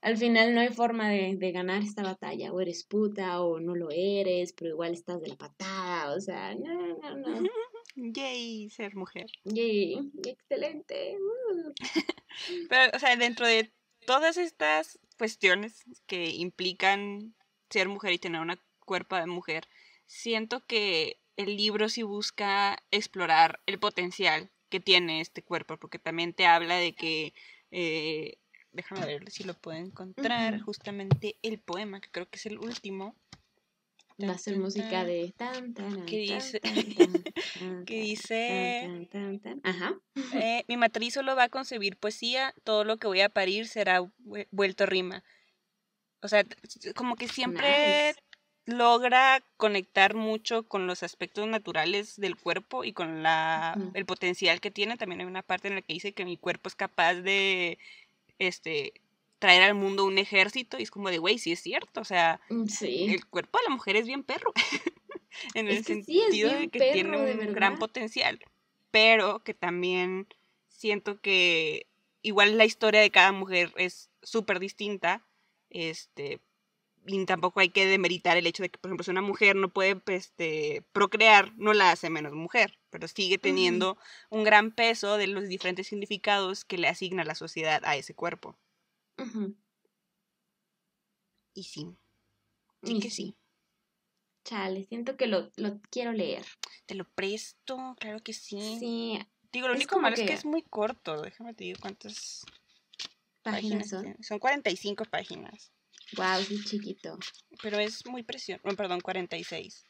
S2: Al final no hay forma de, de, ganar esta batalla, o eres puta, o no lo eres, pero igual estás de la patada, o sea, no, no, no. Yay, ser mujer.
S1: Yay,
S2: excelente. Uh.
S1: Pero, o sea, dentro de todas estas cuestiones que implican ser mujer y tener una cuerpo de mujer, siento que el libro sí busca explorar el potencial que tiene este cuerpo, porque también te habla de que, eh, déjame ver si lo puedo encontrar, justamente el poema, que creo que es el último,
S2: va a ser música de que dice
S1: que dice ajá mi matriz solo va a concebir poesía todo lo que voy a parir será vuelto rima o sea como que siempre logra conectar mucho con los aspectos naturales del cuerpo y con la el potencial que tiene también hay una parte en la que dice que mi cuerpo es capaz de este traer al mundo un ejército y es como de, güey, sí es cierto, o sea, mm, el cuerpo de la mujer es bien perro, en el sentido de que tiene un gran potencial, pero que también siento que igual la historia de cada mujer es súper distinta, este, y tampoco hay que demeritar el hecho de que, por ejemplo, si una mujer no puede este, procrear, no la hace menos mujer, pero sigue teniendo un gran peso de los diferentes significados que le asigna la sociedad a ese cuerpo.
S2: Y sí. Sí que sí. Chale, siento que lo, quiero leer. Te lo presto, claro que sí. Sí. Digo,
S1: lo único malo es que es muy corto. Déjame te digo cuántas
S2: páginas, son.
S1: Son 45
S2: páginas. Wow, es chiquito.
S1: Pero es muy precioso. perdón, 46.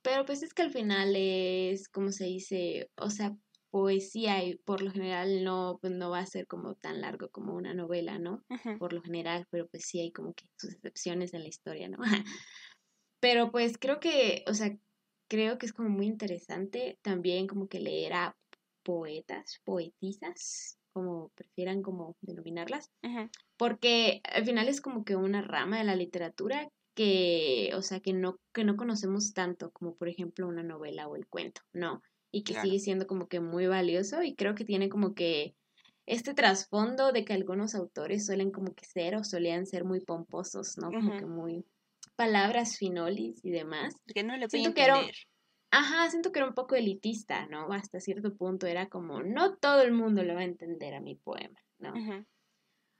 S2: Pero pues es que al final es, como se dice, o sea, poesía y por lo general no, pues no va a ser como tan largo como una novela, ¿no? Por lo general, pero pues sí hay como que sus excepciones en la historia, ¿no? pero pues creo que, o sea, creo que es como muy interesante también como que leer a poetas, poetisas, como prefieran como denominarlas, porque al final es como que una rama de la literatura que, o sea, que no, que no conocemos tanto como por ejemplo una novela o el cuento, no, y que sigue siendo como que muy valioso y creo que tiene como que este trasfondo de que algunos autores suelen como que ser o solían ser muy pomposos, ¿no? Como que muy palabras finolis y demás. Que no lo siento que Ajá, siento que era un poco elitista, ¿no? Hasta cierto punto era como, no todo el mundo lo va a entender a mi poema, ¿no?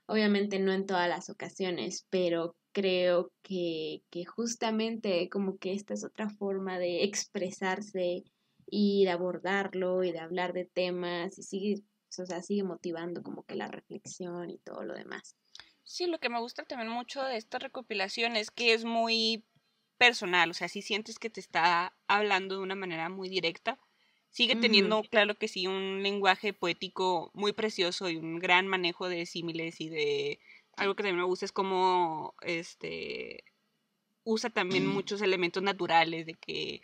S2: Obviamente no en todas las ocasiones, pero creo que, que justamente como que esta es otra forma de expresarse y de abordarlo y de hablar de temas y sigue, o sea, sigue motivando como que la reflexión y todo lo demás. Sí,
S1: lo que me gusta también mucho de esta recopilación es que es muy personal, o sea, si sientes que te está hablando de una manera muy directa, sigue teniendo, claro que sí, un lenguaje poético muy precioso y un gran manejo de símiles y de algo que también me gusta es como este usa también muchos elementos naturales de que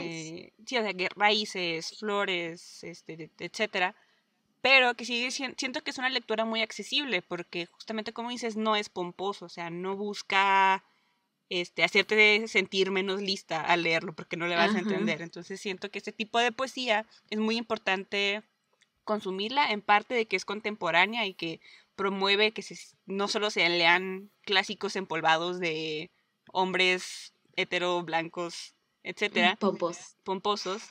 S1: eh, sí, raíces, flores, este, etcétera. Pero que sí siento que es una lectura muy accesible, porque justamente como dices, no es pomposo, o sea, no busca este, hacerte sentir menos lista al leerlo, porque no le vas a entender. Entonces siento que este tipo de poesía es muy importante consumirla, en parte de que es contemporánea y que promueve que no solo se lean clásicos empolvados de hombres hetero blancos etcétera. Pompos. Pomposos.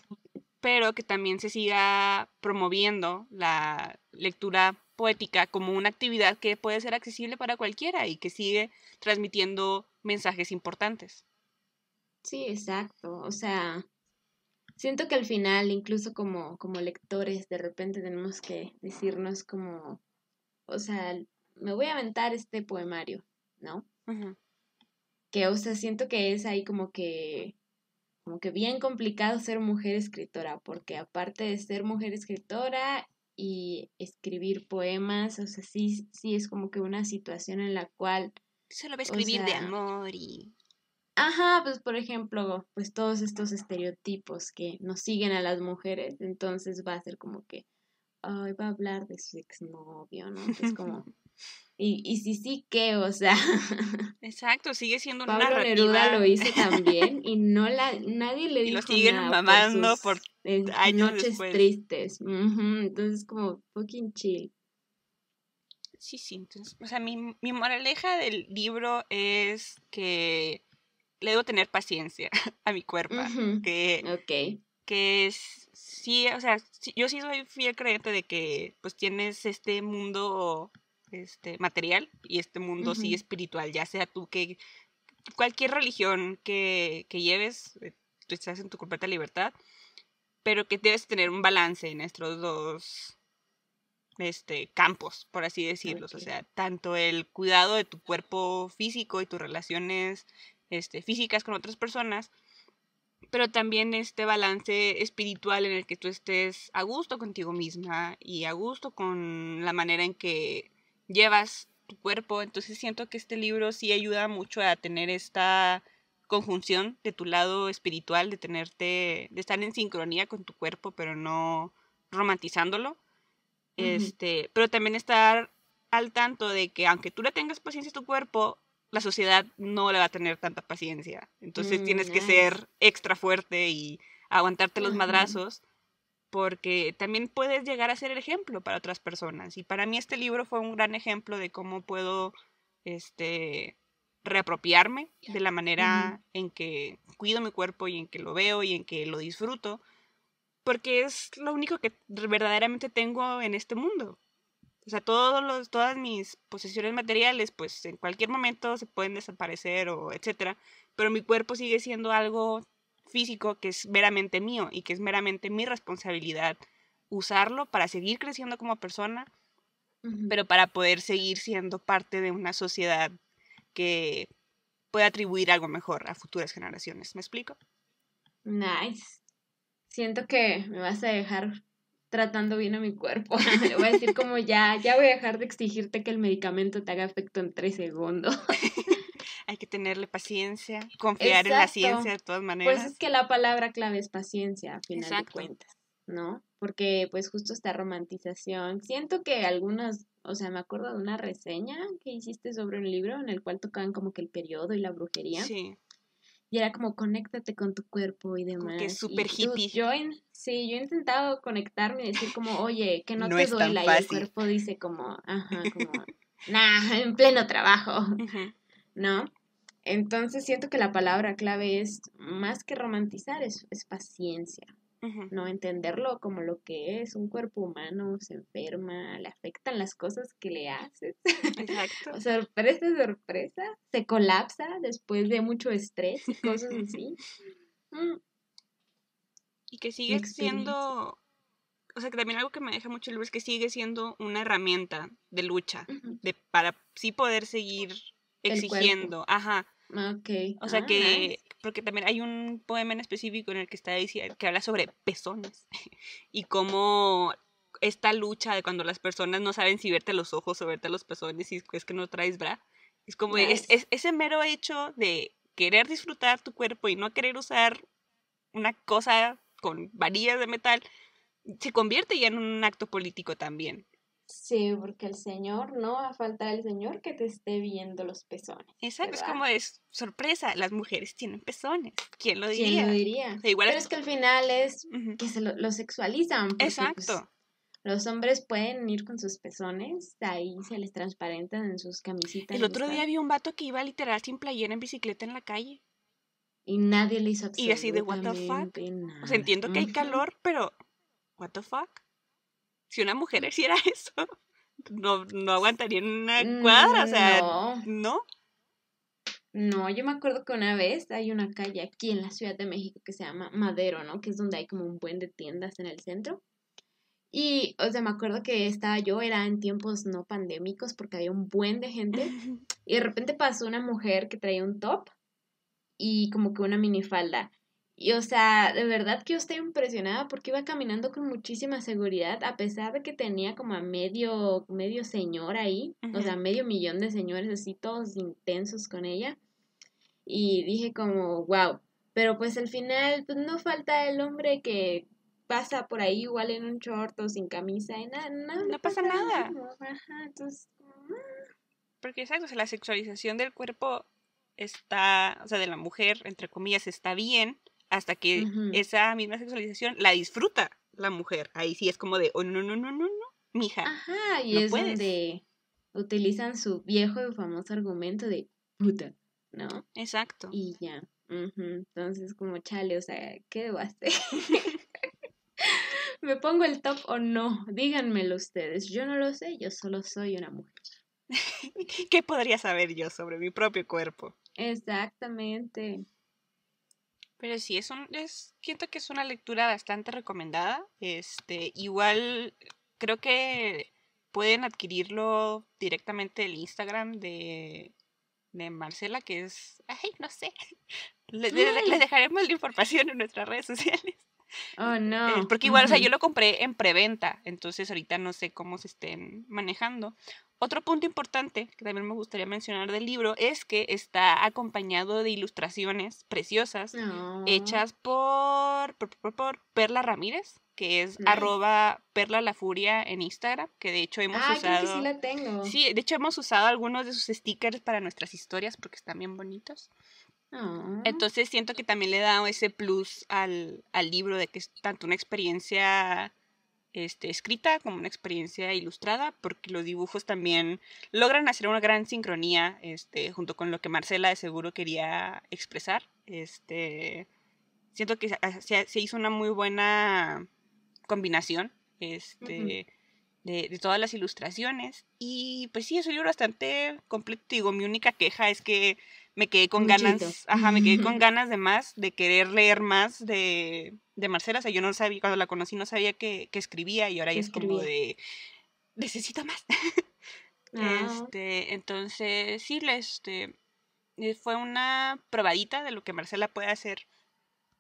S1: Pero que también se siga promoviendo la lectura poética como una actividad que puede ser accesible para cualquiera y que sigue transmitiendo mensajes importantes.
S2: Sí, exacto. O sea, siento que al final, incluso como, como lectores, de repente tenemos que decirnos como, o sea, me voy a aventar este poemario, ¿no? Que, o sea, siento que es ahí como que como que bien complicado ser mujer escritora, porque aparte de ser mujer escritora y escribir poemas, o sea, sí, sí es como que una situación en la cual... Solo va a escribir de amor y... Ajá, pues por ejemplo, pues todos estos estereotipos que nos siguen a las mujeres, entonces va a ser como que, Ay, va a hablar de su exnovio, ¿no? Es como... Y, y sí, sí, que, o sea.
S1: Exacto, sigue siendo Pablo una narrativa. Neruda lo hizo también
S2: y no la, nadie le y dijo. Lo siguen mamando por, por años noches tristes. entonces, como fucking chill.
S1: Sí, sí. Entonces, o sea, mi, mi moraleja del libro es que le debo tener paciencia a mi cuerpo. Ok. que, que es, sí, o sea, yo sí soy fiel creyente de que pues tienes este mundo este, material y este mundo sí espiritual, ya sea tú que cualquier religión que, lleves, eh, tú estás en tu completa libertad, pero que debes tener un balance en estos dos este, campos, por así decirlo, o sea, tanto el cuidado de tu cuerpo físico y tus relaciones este, físicas con otras personas, pero también este balance espiritual en el que tú estés a gusto contigo misma y a gusto con la manera en que llevas tu cuerpo. Entonces siento que este libro sí ayuda mucho a tener esta conjunción de tu lado espiritual, de tenerte, de estar en sincronía con tu cuerpo, pero no romantizándolo. Este, pero también estar al tanto de que aunque tú le tengas paciencia a tu cuerpo, la sociedad no le va a tener tanta paciencia. Entonces mm, tienes que ser extra fuerte y aguantarte los madrazos porque también puedes llegar a ser el ejemplo para otras personas. Y para mí este libro fue un gran ejemplo de cómo puedo este, reapropiarme de la manera en que cuido mi cuerpo y en que lo veo y en que lo disfruto, porque es lo único que verdaderamente tengo en este mundo. O sea, todos los, todas mis posesiones materiales, pues en cualquier momento se pueden desaparecer o etcétera, pero mi cuerpo sigue siendo algo físico que es meramente mío y que es meramente mi responsabilidad usarlo para seguir creciendo como persona, pero para poder seguir siendo parte de una sociedad que pueda atribuir algo mejor a futuras generaciones. ¿Me explico?
S2: Nice. Siento que me vas a dejar tratando bien a mi cuerpo. Le voy a decir como ya, ya voy a dejar de exigirte que el medicamento te haga efecto en tres segundos.
S1: hay que tenerle paciencia,
S2: confiar en la ciencia de todas pues maneras. Pues es que la palabra clave es paciencia, a final de cuentas, ¿no? Porque pues justo esta romantización, siento que algunos, o sea, me acuerdo de una reseña que hiciste sobre un libro en el cual tocaban como que el periodo y la brujería. Sí. Y era como, conéctate con tu cuerpo y demás. Que que súper hippie. Yo, sí, yo he intentado conectarme y decir como, oye, que no, te duela. Y el cuerpo dice como, ajá, como, nah, en pleno trabajo, ¿no? Entonces siento que la palabra clave es, más que romantizar, es, paciencia. No entenderlo como lo que es, un cuerpo humano se enferma, le afectan las cosas que le haces. Exacto. sorpresa, sorpresa, se colapsa después de mucho estrés y cosas así.
S1: Mm. Y que sigue siendo o sea, que también algo que me deja mucho el es que sigue siendo una herramienta de lucha, para sí poder seguir
S2: exigiendo, ajá, Ok. O sea ah, que,
S1: porque también hay un poema en específico en el que está diciendo, que habla sobre pezones y cómo esta lucha de cuando las personas no saben si verte los ojos o verte los pezones y es que no traes bra. Es como es, ese mero hecho de querer disfrutar tu cuerpo y no querer usar una cosa con varillas de metal se convierte ya en un acto político también.
S2: Sí, porque el Señor, no va a faltar el Señor que te esté viendo los pezones. Exacto, es como es sorpresa, las mujeres tienen pezones. ¿Quién lo diría? ¿Quién lo diría? igual Pero es... que al final es que se lo, sexualizan. Pues, Exacto. los hombres pueden ir con sus pezones, ahí se les transparentan en sus camisitas. El otro día
S1: vi un vato que iba literal sin playera en bicicleta en la calle.
S2: Y nadie le hizo Y así de what the fuck.
S1: O sea, entiendo que hay calor, pero what the fuck
S2: si una mujer mm. hiciera eso,
S1: no, aguantaría en una mm, cuadra, o sea, no.
S2: no. No, yo me acuerdo que una vez hay una calle aquí en la Ciudad de México que se llama Madero, ¿no? Que es donde hay como un buen de tiendas en el centro. Y, o sea, me acuerdo que estaba yo, era en tiempos no pandémicos porque había un buen de gente. Y de repente pasó una mujer que traía un top y como que una minifalda. Y o sea, de verdad que yo estoy impresionada porque iba caminando con muchísima seguridad, a pesar de que tenía como a medio, medio señor ahí, o sea, medio millón de señores así, todos intensos con ella. Y dije como, wow. Pero pues al final, pues, no falta el hombre que pasa por ahí igual en un short o sin camisa y nada, no, pasa, nada. Ah". Porque exacto, la
S1: sexualización del cuerpo está, o sea, de la mujer, entre comillas, está bien, hasta que esa misma sexualización la disfruta la mujer. Ahí sí es como de, oh, no, no,
S2: no, no, no, mija. Ajá, y es donde utilizan su viejo y famoso argumento de puta, ¿no? Exacto. Y ya. Entonces, como chale, o sea, ¿qué debo hacer? ¿Me pongo el top o no? Díganmelo ustedes. Yo no lo sé, yo solo soy una mujer. ¿Qué podría
S1: saber yo sobre mi propio cuerpo?
S2: Exactamente. Pero sí,
S1: es un, es, siento que es una lectura bastante recomendada. Este, igual creo que pueden adquirirlo directamente del Instagram de, de Marcela, que es,
S2: ay, no sé,
S1: les, dejaremos la información en nuestras redes sociales. Oh, eh, no. Porque igual, o sea, yo lo compré en preventa, entonces ahorita no sé cómo se estén manejando. Otro punto importante que también me gustaría mencionar del libro es que está acompañado de ilustraciones preciosas ah. hechas por, Perla Ramírez, que es arroba Perla en Instagram, que de hecho hemos usado... sí, de hecho hemos usado algunos de sus stickers para nuestras historias porque están bien bonitos. Ah. Entonces siento que también le da ese plus al, al libro de que es tanto una experiencia este, escrita, como una experiencia ilustrada, porque los dibujos también logran hacer una gran sincronía este, junto con lo que Marcela de seguro quería expresar. Este, siento que se, ah, hizo una muy buena combinación este, de, todas las ilustraciones. Y pues sí, es un libro bastante completo. mi única queja es que me quedé con ganas, me quedé con ganas de más, de querer leer más de, de Marcela, o sea, yo no sabía, cuando la conocí no sabía que, escribía y ahora ya es como de, necesito más. Ah. Este, entonces, sí, este, eh, fue una probadita de lo que Marcela puede hacer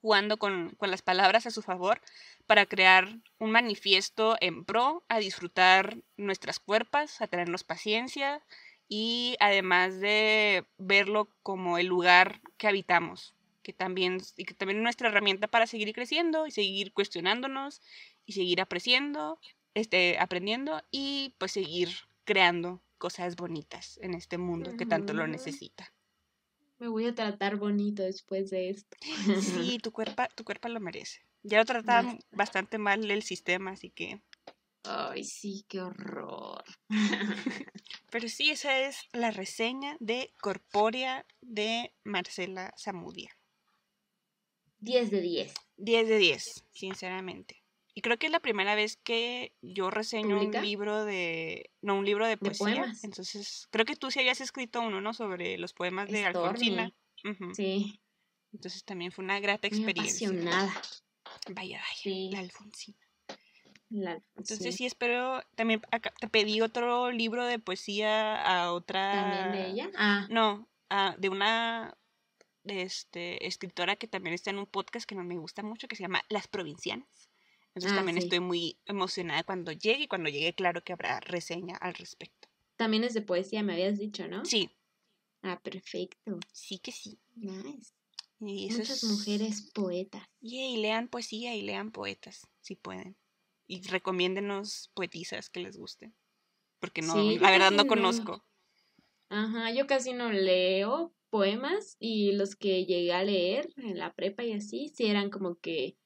S1: jugando con, con las palabras a su favor para crear un manifiesto en pro, a disfrutar nuestras cuerpos, a tenernos paciencia y además de verlo como el lugar que habitamos, que también, y que también es nuestra herramienta para seguir creciendo y seguir cuestionándonos y seguir apreciando, este, aprendiendo y pues seguir creando cosas bonitas en este mundo que tanto lo necesita.
S2: Me voy a tratar bonito después de esto. Sí, tu
S1: cuerpo, tu cuerpo lo merece. Ya lo tratan bastante mal el sistema, así que Ay, sí, qué horror. Pero sí, esa es la reseña de Corpórea de Marcela Zamudia. 10 de 10. 10 de 10, sinceramente. Y creo que es la primera vez que yo reseño un libro de. No, un libro de poesía. Entonces, creo que tú sí habías escrito uno, ¿no? Sobre los poemas de Alfonsina. Sí. Entonces también fue una grata experiencia. Impresionada.
S2: Vaya, vaya. La Alfonsina. La Entonces sí,
S1: espero. También te pedí otro libro de poesía a otra. ¿También de ella? Ah. No, ah, de una este, escritora que también está en un podcast que no me gusta mucho, que se llama Las Provincianas. Entonces ah, también estoy muy emocionada cuando llegue y cuando llegue, claro que habrá reseña al respecto.
S2: También es de poesía, me habías dicho, ¿no? Sí. Ah, perfecto. Sí que sí. Nice. Muchas mujeres
S1: poetas. y lean poesía y lean poetas, si pueden. Y recomiéndenos poetisas que les gusten.
S2: Porque no, la verdad no conozco. Ajá, yo casi no leo, poemas y los que llegué a leer en la prepa y así, si eran como que,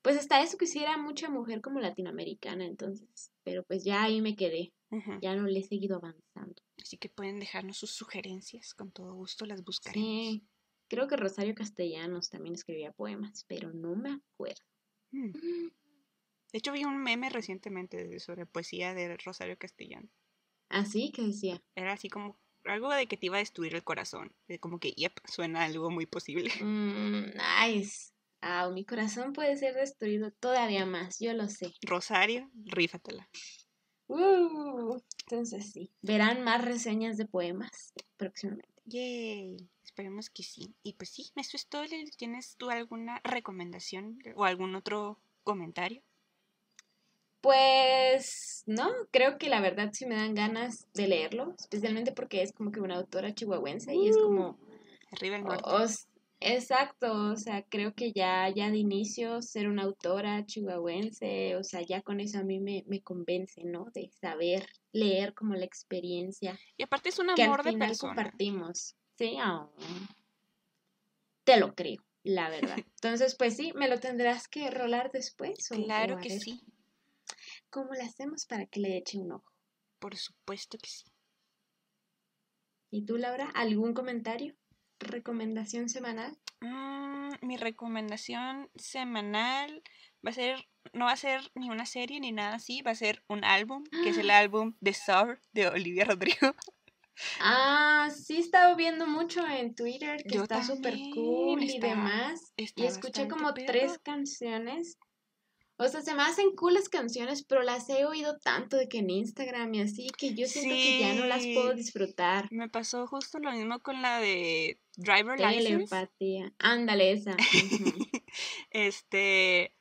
S2: pues hasta eso quisiera mucha mujer como latinoamericana, entonces, pero pues ya ahí me quedé, ya no le he seguido avanzando. Así que pueden dejarnos sus sugerencias, con todo gusto las buscaré Sí. Creo que Rosario Castellanos también escribía poemas,
S1: pero no me acuerdo.
S2: Mm. De
S1: hecho, vi un meme recientemente sobre poesía de Rosario Castellanos. ¿Ah, sí? ¿Qué decía? Era así como algo de que te iba a destruir el corazón. Como que, yep, suena algo muy posible. Mm,
S2: nice. Ah, mi corazón puede ser destruido todavía más, yo lo sé. Rosario,
S1: rífatela.
S2: Uh, entonces sí, verán más reseñas de poemas próximamente.
S1: Yay, esperemos que sí. Y pues sí, me es todo. ¿Tienes tú alguna
S2: recomendación o algún otro comentario? Pues no, creo que la verdad sí me dan ganas de leerlo, especialmente porque es como que una autora chihuahuense y es como... Uh, arriba exacto, o sea, creo que ya, ya de inicio ser una autora chihuahuense, o sea, ya con eso a mí me, convence, ¿no? De saber leer como la experiencia. Y aparte es un amor que al final compartimos, ¿sí? Ah, te lo creo, la verdad. Entonces, pues sí, me lo tendrás que rolar después. claro que sí cómo le hacemos para que le eche un ojo. Por supuesto que sí. ¿Y tú, Laura, algún comentario? ¿Recomendación semanal? Mm, mi recomendación
S1: semanal va a ser, no va a ser ni una serie ni nada así, va a ser un álbum, que es el álbum The Sour de Olivia Rodrigo.
S2: Ah, sí he estado viendo mucho en Twitter que está súper cool y demás. Y escuché como tres canciones o sea, se me hacen cool las canciones, pero las he oído tanto de que en Instagram y así, que yo siento que ya no las puedo disfrutar. Me pasó justo
S1: lo mismo con la de Driver Telepatía.
S2: Ándale, esa.
S1: este.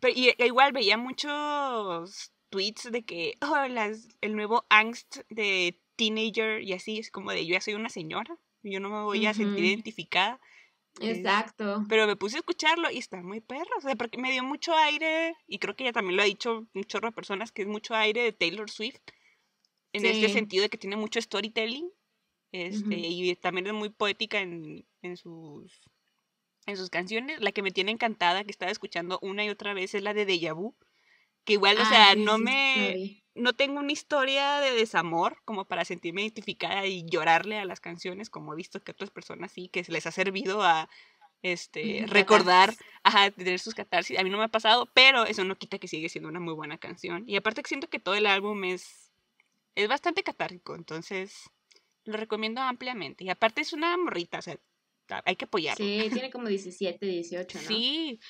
S1: Pero y, e, igual veía muchos tweets de que, oh, las, el nuevo angst de teenager y así, es como de yo ya soy una señora, yo no me voy a sentir identificada.
S2: Exacto.
S1: Pero me puse a escucharlo y está muy perro, o sea, porque me dio mucho aire, y creo que ya también lo ha dicho un chorro personas, que es mucho aire de Taylor Swift, en este sentido de que tiene mucho storytelling, este, y también es muy poética en, sus, en sus canciones. La que me tiene encantada, que estaba escuchando una y otra vez, es la de Deja Vu, que igual, o ah, sea, no me no tengo una historia de desamor como para sentirme identificada y llorarle a las canciones, como he visto que otras personas sí, que les ha servido a este, recordar, a tener sus catarsis. A mí no me ha pasado, pero eso no quita que sigue siendo una muy buena canción. Y aparte que siento que todo el álbum es, es bastante catártico, entonces lo recomiendo ampliamente. Y aparte es una morrita, o sea, hay que apoyarla. Sí, tiene como
S2: 17, 18, ¿no? Sí.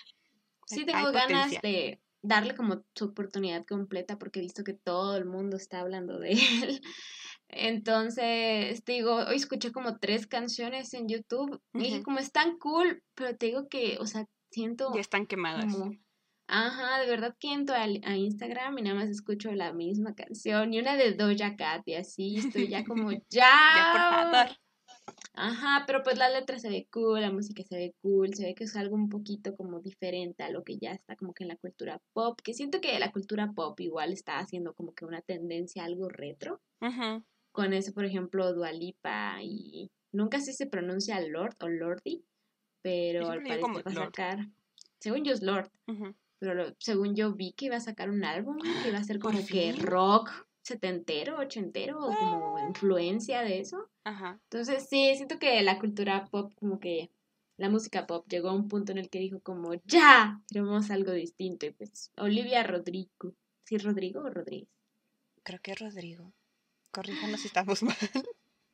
S2: Sí, tengo ganas de darle como su oportunidad completa porque he visto que todo el mundo está hablando de él. Entonces, te digo, hoy escuché como tres canciones en YouTube y dije, como es tan cool, pero te digo que, o sea, siento... Ya están quemadas. ajá, de verdad que a, Instagram y nada más escucho la misma canción y una de Doja Cat y así estoy ya como, ya, ya por ajá, pero pues la letra se ve cool, la música se ve cool, se ve que es algo un poquito como diferente a lo que ya está como que en la cultura pop, que siento que la cultura pop igual está haciendo como que una tendencia algo retro. Con eso, por ejemplo, Dualipa y nunca sé si se pronuncia Lord o Lordi, pero al parecer va a sacar, según yo es Lord, pero según yo vi que iba a sacar un álbum que iba a ser como que rock setentero, ochentero, o como ah. influencia de eso. Ajá. Entonces, sí, siento que la cultura pop, como que la música pop llegó a un punto en el que dijo como, ya, queremos algo distinto. Y pues, Olivia Rodrigo. ¿Sí, Rodrigo o Rodríguez? Creo que es Rodrigo. Corríjanos si estamos mal.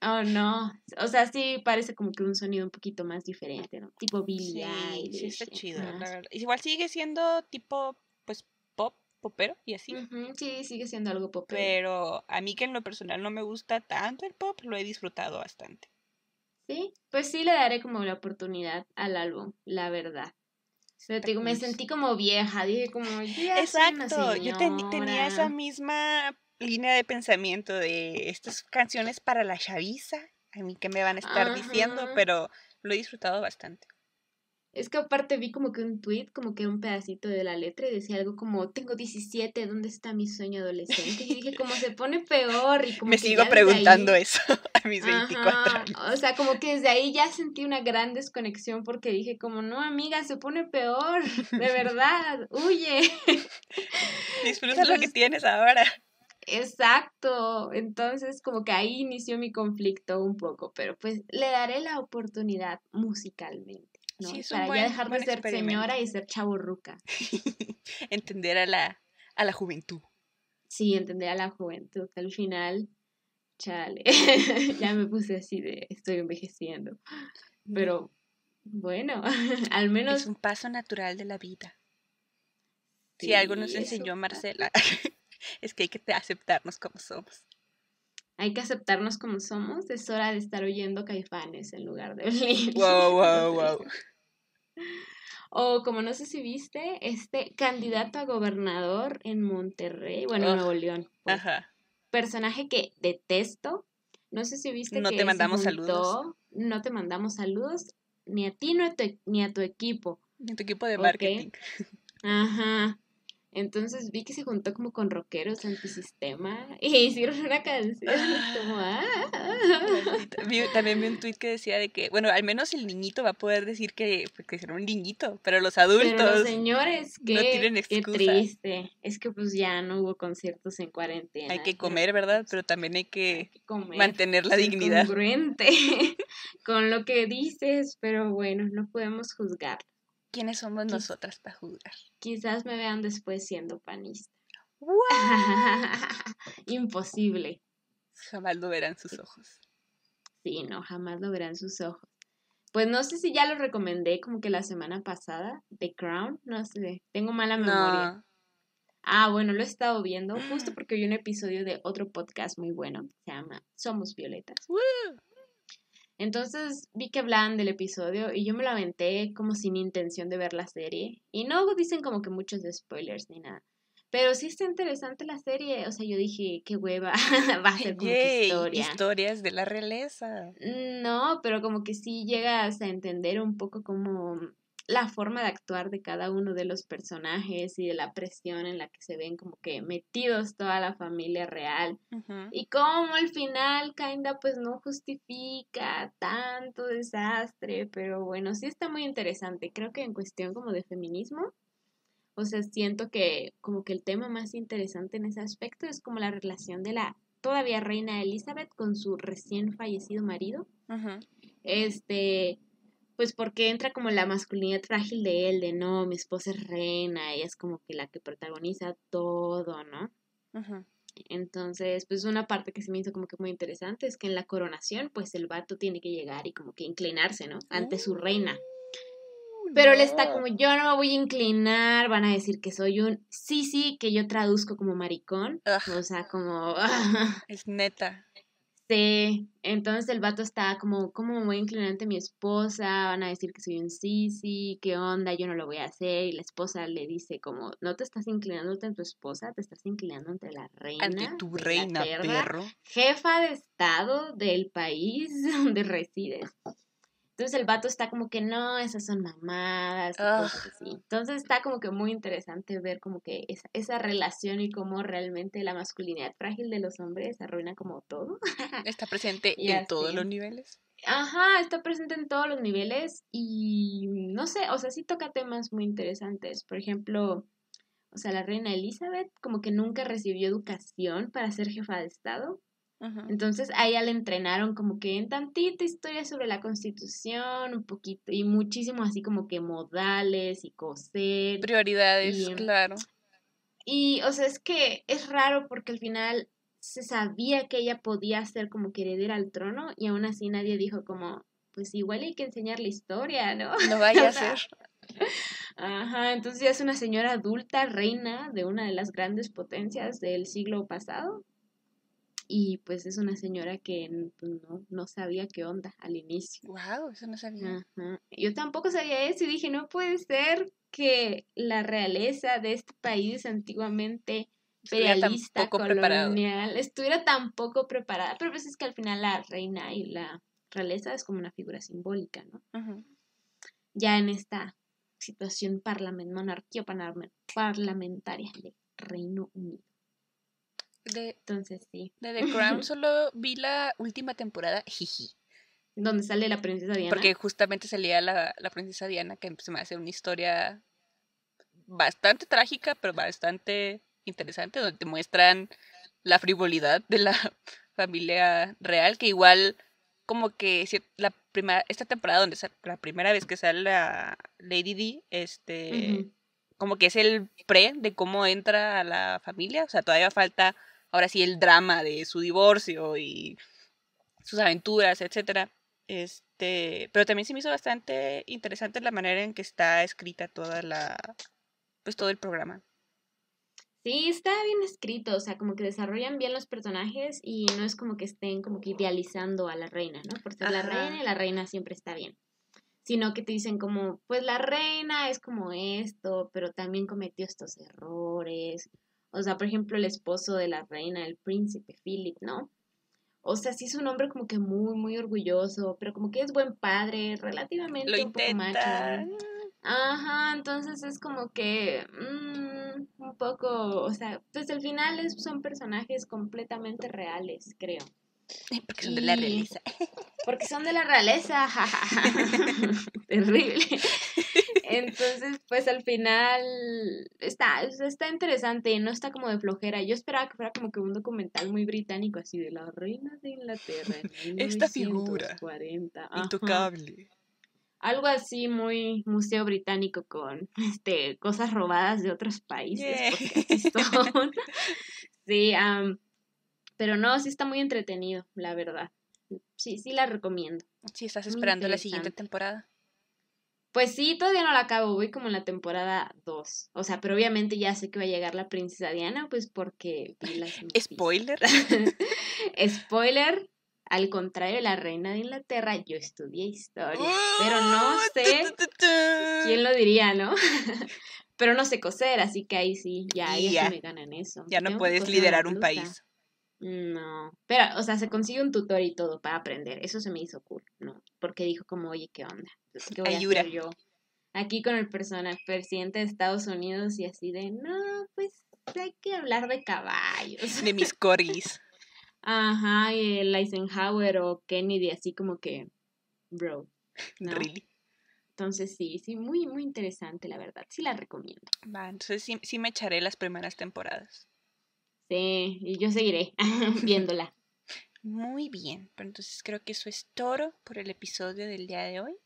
S2: Oh, no. O sea, sí parece como que un sonido un poquito más diferente, ¿no? Tipo Billie Sí, sí está chido.
S1: Igual sigue siendo tipo popero y así. sí, sigue siendo algo popero. Pero a mí que en lo personal no me gusta tanto el pop, lo he disfrutado bastante.
S2: Sí, pues sí le daré como la oportunidad al álbum, la verdad. me sentí como vieja, dije como... Exacto, yo tenía esa misma
S1: línea de pensamiento de estas canciones para la chaviza, a mí que me van a estar diciendo, pero lo he disfrutado bastante.
S2: Es que aparte vi como que un tweet, como que un pedacito de la letra y decía algo como, tengo 17, ¿dónde está mi sueño adolescente? Y dije, como se pone peor y como... Me sigo preguntando
S1: eso
S2: a mis 24 O sea, como que desde ahí ya sentí una gran desconexión porque dije, como, no, amiga, se pone peor, de verdad, huye.
S1: Disfruta lo que tienes ahora.
S2: Exacto. Entonces, como que ahí inició mi conflicto un poco, pero pues le daré la oportunidad musicalmente. ¿no? Sí, para ya dejar de ser señora y ser chaburruca. entender a la, juventud. Sí, entender a la juventud. Al final, chale, ya me puse así de estoy envejeciendo. Mm. Pero bueno, al menos... Es un paso natural de la vida. si algo nos enseñó Marcela, es que hay que
S1: aceptarnos
S2: como somos. Hay que aceptarnos como somos. Es hora de estar oyendo caifanes en lugar de Blink. Wow, wow, wow. o como no sé si viste, este candidato a gobernador en Monterrey, bueno, en ah, Nuevo León. Pues, ajá. Personaje que detesto. No sé si viste no te mandamos saludos. No te mandamos saludos ni a ti e, ni a tu, equipo. Ni a tu equipo de marketing. Ajá. Entonces vi que se juntó como con rockeros anti-sistema y hicieron una canción. Ah". también vi
S1: un tuit que decía de que, bueno, al menos el niñito va a poder decir que, pues, que será un niñito, pero los adultos. los señores,
S2: que tienen Qué triste. Es que pues ya no hubo conciertos en cuarentena. Hay que comer, ¿verdad? Pues, pero también hay que, mantener la dignidad. con lo que dices, pero bueno, no podemos juzgar quiénes somos nosotras para jugar? Quizás me vean después siendo panista. Imposible. Jamás lo verán sus ojos. Sí, no, jamás lo verán sus ojos. Pues no sé si ya lo recomendé como que la semana pasada, The Crown, no sé, tengo mala memoria. Ah, bueno, lo he estado viendo justo porque vi un episodio de otro podcast muy bueno, se llama Somos Violetas. Entonces vi que hablaban del episodio y yo me lo aventé como sin intención de ver la serie. Y no dicen como que muchos spoilers ni nada. Pero sí está interesante la serie. O sea, yo dije, qué hueva, va a ser como historia. Historias
S1: de la realeza.
S2: No, pero como que sí llegas a entender un poco como la forma de actuar de cada uno de los personajes y de la presión en la que se ven como que metidos toda la familia real y como al final Kinda pues no justifica tanto desastre, pero bueno, sí está muy interesante, creo que en cuestión como de feminismo, o sea, siento que como que el tema más interesante en ese aspecto es como la relación de la todavía reina Elizabeth con su recién fallecido marido. Este, pues porque entra como la masculinidad frágil de él, de no, mi esposa es reina, ella es como que la que protagoniza todo, ¿no? Entonces, pues una parte que se me hizo como que muy interesante es que en la coronación, pues el vato tiene que llegar y como que inclinarse, ¿no? Ante su reina. Pero él está como, yo no me voy a inclinar, van a decir que soy un sí, sí, que yo traduzco como maricón. O sea, como... es neta entonces el vato está como, como muy inclinante ante mi esposa, van a decir que soy un sisi, qué onda, yo no lo voy a hacer. Y la esposa le dice como, no te estás inclinando ante tu esposa, te estás inclinando ante la reina. Ante tu reina, perro. Jefa de estado del país donde resides. Entonces el vato está como que no, esas son mamadas. Ah. Entonces está como que muy interesante ver como que esa, esa, relación y cómo realmente la masculinidad frágil de los hombres arruina como todo. Está presente en todos los niveles. Ajá, está presente en todos los niveles y no sé, o sea, sí toca temas muy interesantes. Por ejemplo, o sea, la reina Elizabeth como que nunca recibió educación para ser jefa de Estado. Entonces a ella le entrenaron como que en tantita historia sobre la constitución, un poquito, y muchísimo así como que modales y coser. Prioridades, claro. Y, o sea, es que es raro porque al final se sabía que ella podía ser como que heredera al trono y aún así nadie dijo como, pues igual hay que enseñar la historia, ¿no? No vaya a ser. Ajá, entonces ya es una señora adulta, reina de una de las grandes potencias del siglo pasado. Y pues es una señora que pues, no, sabía qué onda al inicio. Wow, eso no sabía. Yo tampoco sabía eso y dije, no puede ser que la realeza de este país antiguamente imperialista, colonial, estuviera tan poco preparada. Pero pues, es que al final la reina y la realeza es como una figura simbólica, ¿no? Ya en esta situación monarquía parlamentaria de Reino Unido. De, Entonces sí. De The Crown solo vi la última temporada, jiji. Donde sale la princesa Diana. Porque
S1: justamente salía la, la princesa Diana, que se me hace una historia bastante trágica, pero bastante interesante, donde te muestran la frivolidad de la familia real, que igual como que la primera esta temporada donde es la primera vez que sale la Lady D, este como que es el pre de cómo entra a la familia, o sea, todavía falta ahora sí el drama de su divorcio y sus aventuras, etcétera. Este, pero también se me hizo bastante interesante la manera en que está escrita toda la pues todo el programa.
S2: Sí, está bien escrito, o sea, como que desarrollan bien los personajes y no es como que estén como que idealizando a la reina, ¿no? Por la reina y la reina siempre está bien. Sino que te dicen como, pues la reina es como esto, pero también cometió estos errores, o sea, por ejemplo, el esposo de la reina, el príncipe Philip, ¿no? O sea, sí es un hombre como que muy, muy orgulloso, pero como que es buen padre, relativamente Lo un poco macho. Ajá, entonces es como que mm, un poco, o sea, pues al final es, son personajes completamente reales, creo. Porque son de la realeza. Porque son de la realeza, Terrible. Entonces, pues al final está, está interesante, no está como de flojera. Yo esperaba que fuera como que un documental muy británico, así de la reina de Inglaterra. Esta figura. Intocable. Algo así muy museo británico con este cosas robadas de otros países. sí, pero no, sí está muy entretenido, la verdad. Sí, sí la recomiendo. Sí, estás esperando la siguiente temporada. Pues sí, todavía no la acabo, voy como en la temporada 2. O sea, pero obviamente ya sé que va a llegar la princesa Diana, pues porque Spoiler. Spoiler, al contrario la reina de Inglaterra, yo estudié historia, pero no ¡Ah! sé quién lo diría, ¿no? pero no sé coser, así que ahí sí, ya, ahí me ganan eso. Ya no puedes liderar un país. No, pero, o sea, se consigue un tutor y todo para aprender. Eso se me hizo cool, ¿no? Porque dijo como, oye, ¿qué onda? Pues, ¿Qué voy a yo? Aquí con el personaje presidente de Estados Unidos y así de, no, pues hay que hablar de caballos. De mis
S1: corgis.
S2: Ajá, el Eisenhower o Kennedy, así como que, bro. ¿no? Entonces sí, sí, muy, muy interesante, la verdad. Sí la recomiendo.
S1: Va, entonces sí, sí me echaré las primeras temporadas.
S2: Este, y yo seguiré viéndola.
S1: Muy bien, pero entonces creo que eso es todo por el episodio del día de hoy.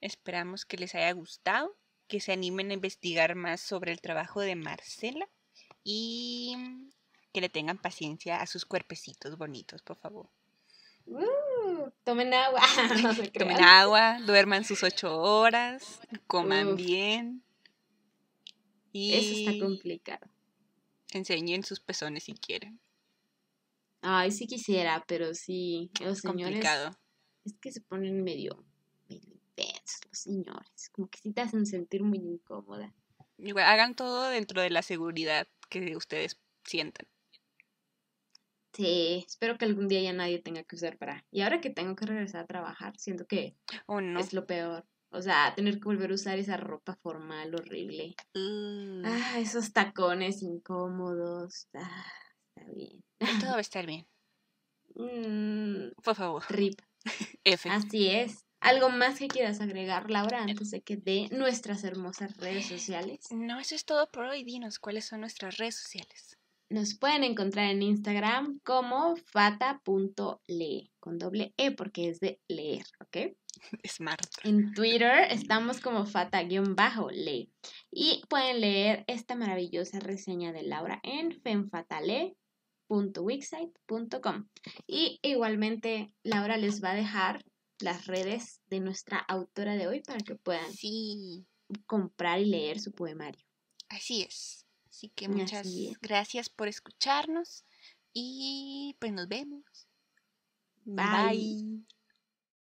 S1: Esperamos que les haya gustado, que se animen a investigar más sobre el trabajo de Marcela
S2: y
S1: que le tengan paciencia a sus cuerpecitos bonitos, por favor.
S2: Uh, tomen agua. tomen
S1: agua, duerman sus ocho horas, coman bien.
S2: Eso está complicado enseñen sus pezones si quieren. Ay, sí quisiera, pero sí. es complicado. Es que se ponen medio, medio intensos los señores. Como que sí te hacen sentir muy incómoda.
S1: Igual, hagan todo dentro de la seguridad que ustedes sientan.
S2: Sí, espero que algún día ya nadie tenga que usar para. Y ahora que tengo que regresar a trabajar, siento que es lo peor. O sea, tener que volver a usar esa ropa formal horrible. Mm. Ah, esos tacones incómodos. Ah, está bien. Todo va a estar bien. Mm. Por favor. Rip. F. Así es. ¿Algo más que quieras agregar, Laura, em. antes de que dé nuestras hermosas redes sociales? No, eso es todo por hoy. Dinos cuáles son nuestras redes sociales. Nos pueden encontrar en Instagram como fata.le, con doble E porque es de leer, ¿ok? Smart. En Twitter estamos como fata-le. Y pueden leer esta maravillosa reseña de Laura en fenfatale.wixsite.com. Y igualmente Laura les va a dejar las redes de nuestra autora de hoy para que puedan comprar y leer su poemario.
S1: Así es. Así que muchas
S2: gracias por escucharnos
S1: y pues nos vemos. Bye.